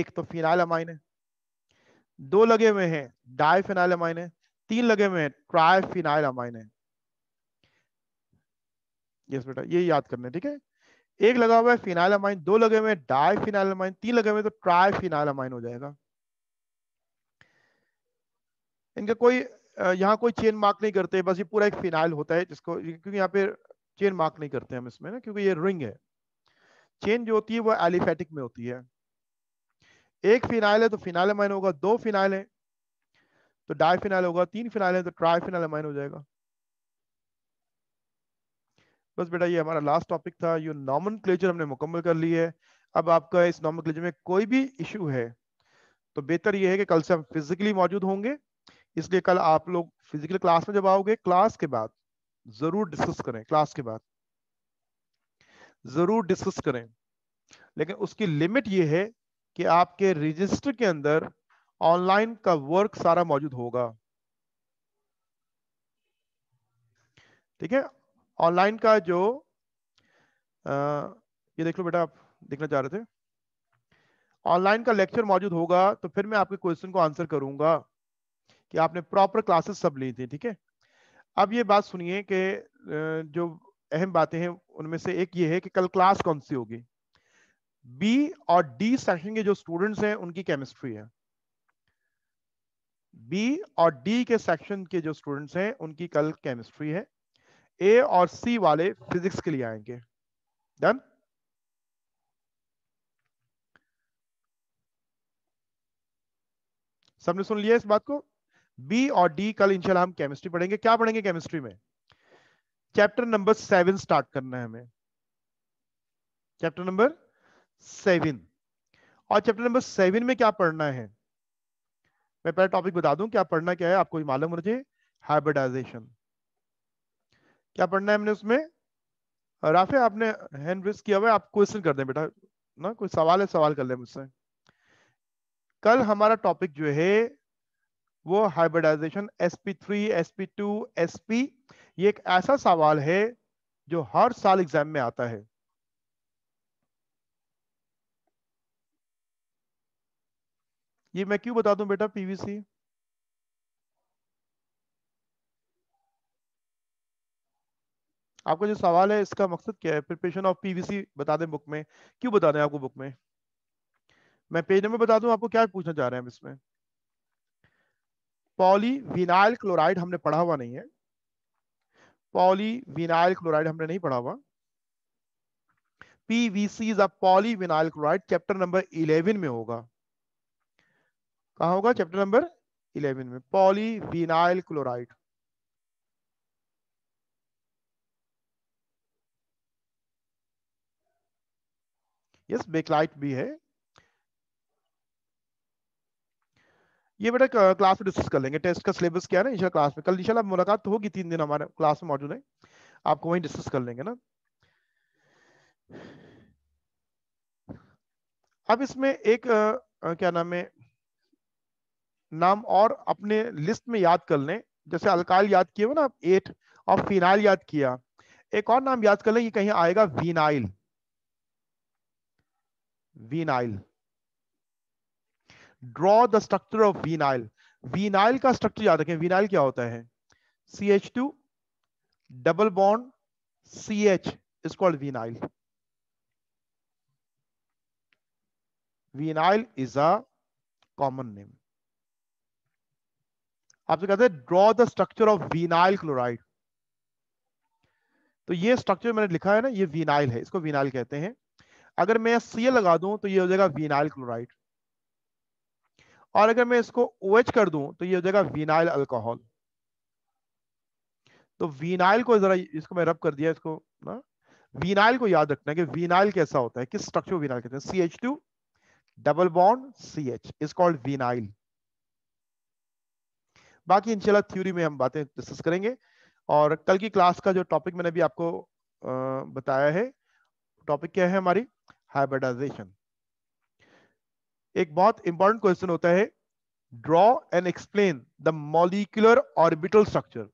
एक तो फिनाइल अमाइन है दो लगे हुए हैं डाई फिनाइल अमाइन है तीन लगे हुए हैं फिनाइल अमाइन है यस बेटा ये याद करना ठीक है एक लगा हुआ है फिनाइल अमाइन दो लगे हुए हैं फिनाइल अमाइन तीन लगे हुए तो फिनाइल अमाइन हो जाएगा इनका कोई यहाँ कोई चेन मार्क नहीं करते बस ये पूरा एक फिनाइल होता है जिसको क्योंकि यहाँ पे चेन मार्क नहीं करते हम इसमें ना क्योंकि ये रिंग है चेन जो होती है वो एलिफेटिक में होती है एक फिनाइल है तो फिनाइल होगा दो फिनाइल है तो डाई फिनाइल होगा तीन फिनाइल है तो ट्राई अमाइन हो जाएगा बस बेटा ये हमारा लास्ट टॉपिक था ये नॉमन हमने मुकम्मल कर ली है अब आपका इस नॉमन में कोई भी इशू है तो बेहतर यह है कि कल से हम फिजिकली मौजूद होंगे इसलिए कल आप लोग फिजिकल क्लास में जब आओगे क्लास के बाद जरूर डिस्कस करें क्लास के बाद जरूर डिस्कस करें लेकिन उसकी लिमिट ये है कि आपके रजिस्टर के अंदर ऑनलाइन का वर्क सारा मौजूद होगा ठीक है ऑनलाइन का जो आ, ये देख लो बेटा आप देखना चाह रहे थे ऑनलाइन का लेक्चर मौजूद होगा तो फिर मैं आपके क्वेश्चन को आंसर करूंगा कि आपने प्रॉपर क्लासेस सब ली थी ठीक है अब ये बात सुनिए कि जो अहम बातें हैं उनमें से एक ये है कि कल क्लास कौन सी होगी बी और डी सेक्शन के जो स्टूडेंट्स हैं उनकी केमिस्ट्री है बी और डी के सेक्शन के जो स्टूडेंट्स हैं उनकी कल केमिस्ट्री है ए और सी वाले फिजिक्स के लिए आएंगे डन सबने सुन लिया इस बात को बी और डी कल इंशाल्लाह हम केमिस्ट्री पढ़ेंगे क्या पढ़ेंगे केमिस्ट्री में चैप्टर नंबर सेवन स्टार्ट करना है हमें चैप्टर नंबर सेवन और चैप्टर नंबर सेवन में क्या पढ़ना है मैं पहले टॉपिक बता दूं क्या पढ़ना क्या है आपको ये मालूम मुझे हाइब्रिडाइजेशन क्या पढ़ना है हमने उसमें राफे आपने हैंड रेस किया हुआ आप क्वेश्चन कर दें बेटा ना कोई सवाल है सवाल कर ले मुझसे कल हमारा टॉपिक जो है वो हाइब्रिडाइजेशन sp3 sp2 sp ये एक ऐसा सवाल है जो हर साल एग्जाम में आता है ये मैं क्यों बता दूं बेटा पीवीसी आपका जो सवाल है इसका मकसद क्या है प्रिपरेशन ऑफ पीवीसी बता दें बुक में क्यों बता दें आपको बुक में मैं पेज नंबर बता दूं आपको क्या पूछना चाह रहे हैं इसमें पॉलीविनाइल क्लोराइड हमने पढ़ा हुआ नहीं है पॉलीविनाइल क्लोराइड हमने नहीं पढ़ा हुआ PVC is a polyvinyl chloride chapter number 11 में होगा कहा होगा चैप्टर नंबर 11 में पॉलीविनाइल क्लोराइड यस बेकलाइट भी है ये बेटा क्लास में डिस्कस कर लेंगे टेस्ट का सिलेबस क्या है ना क्लास में कल इनशाला मुलाकात होगी तीन दिन हमारे क्लास में मौजूद है आपको वहीं डिस्कस कर लेंगे ना अब इसमें एक आ, आ, क्या नाम है नाम और अपने लिस्ट में याद कर लें जैसे अल्काइल याद किए हो ना एट और फिनाइल याद किया एक और नाम याद कर लें ये कहीं आएगा vinyl vinyl draw the structure of vinyl vinyl का स्ट्रक्चर याद रखें विनाइल क्या होता है C H two double bond C H is called vinyl vinyl is a common name आपसे कहते हैं draw the structure of vinyl chloride तो ये स्ट्रक्चर मैंने लिखा है ना ये विनाइल है इसको विनाइल कहते हैं अगर मैं सीए लगा दूं तो ये हो जाएगा विनाइल क्लोराइड और अगर मैं इसको ओएच OH कर दूं तो ये हो जाएगा विनाइल अल्कोहल तो विनाइल को जरा इसको मैं रब कर दिया इसको ना विनाइल को याद रखना कि विनाइल कैसा होता है किस स्ट्रक्चर विनाइल कहते हैं C H two double bond C H is called vinyl बाकी इंशाल्लाह थ्योरी में हम बातें डिस्कस करेंगे और कल की क्लास का जो टॉपिक मैंने अभी आपको बताया है टॉपिक क्या है हमारी हाइब्रिडाइजेशन एक बहुत इंपॉर्टेंट क्वेश्चन होता है draw and explain the molecular orbital structure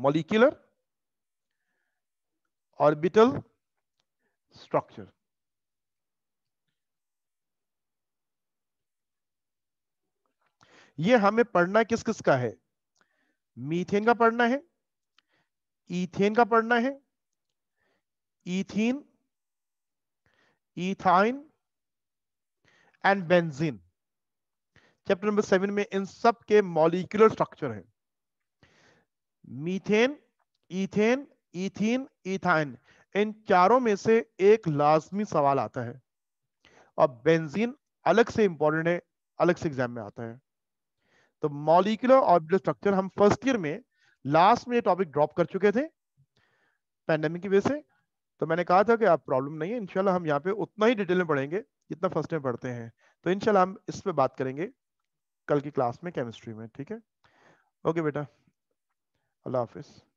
molecular orbital structure ये हमें पढ़ना किस किस का है मीथेन का पढ़ना है ईथेन का पढ़ना है ethyne ethyne and benzene chapter number seven में इन सब के मॉलिक्यूलर स्ट्रक्चर हैं मीथेन ईथेन ईथीन ईथाइन इन चारों में से एक लाजमी सवाल आता है और बेंजीन अलग से इंपॉर्टेंट है अलग से एग्जाम में आता है तो मॉलिकुलर ऑर्बिटल स्ट्रक्चर हम फर्स्ट ईयर में लास्ट में टॉपिक ड्रॉप कर चुके थे पैंडेमिक की वजह से तो मैंने कहा था कि आप प्रॉब्लम नहीं है इनशाला हम यहाँ पे उतना ही डिटेल में पढ़ेंगे जितना फर्स्ट में पढ़ते हैं तो इनशाला हम इस पर बात करेंगे कल की क्लास में केमिस्ट्री में ठीक है ओके बेटा अल्लाह हाफिज़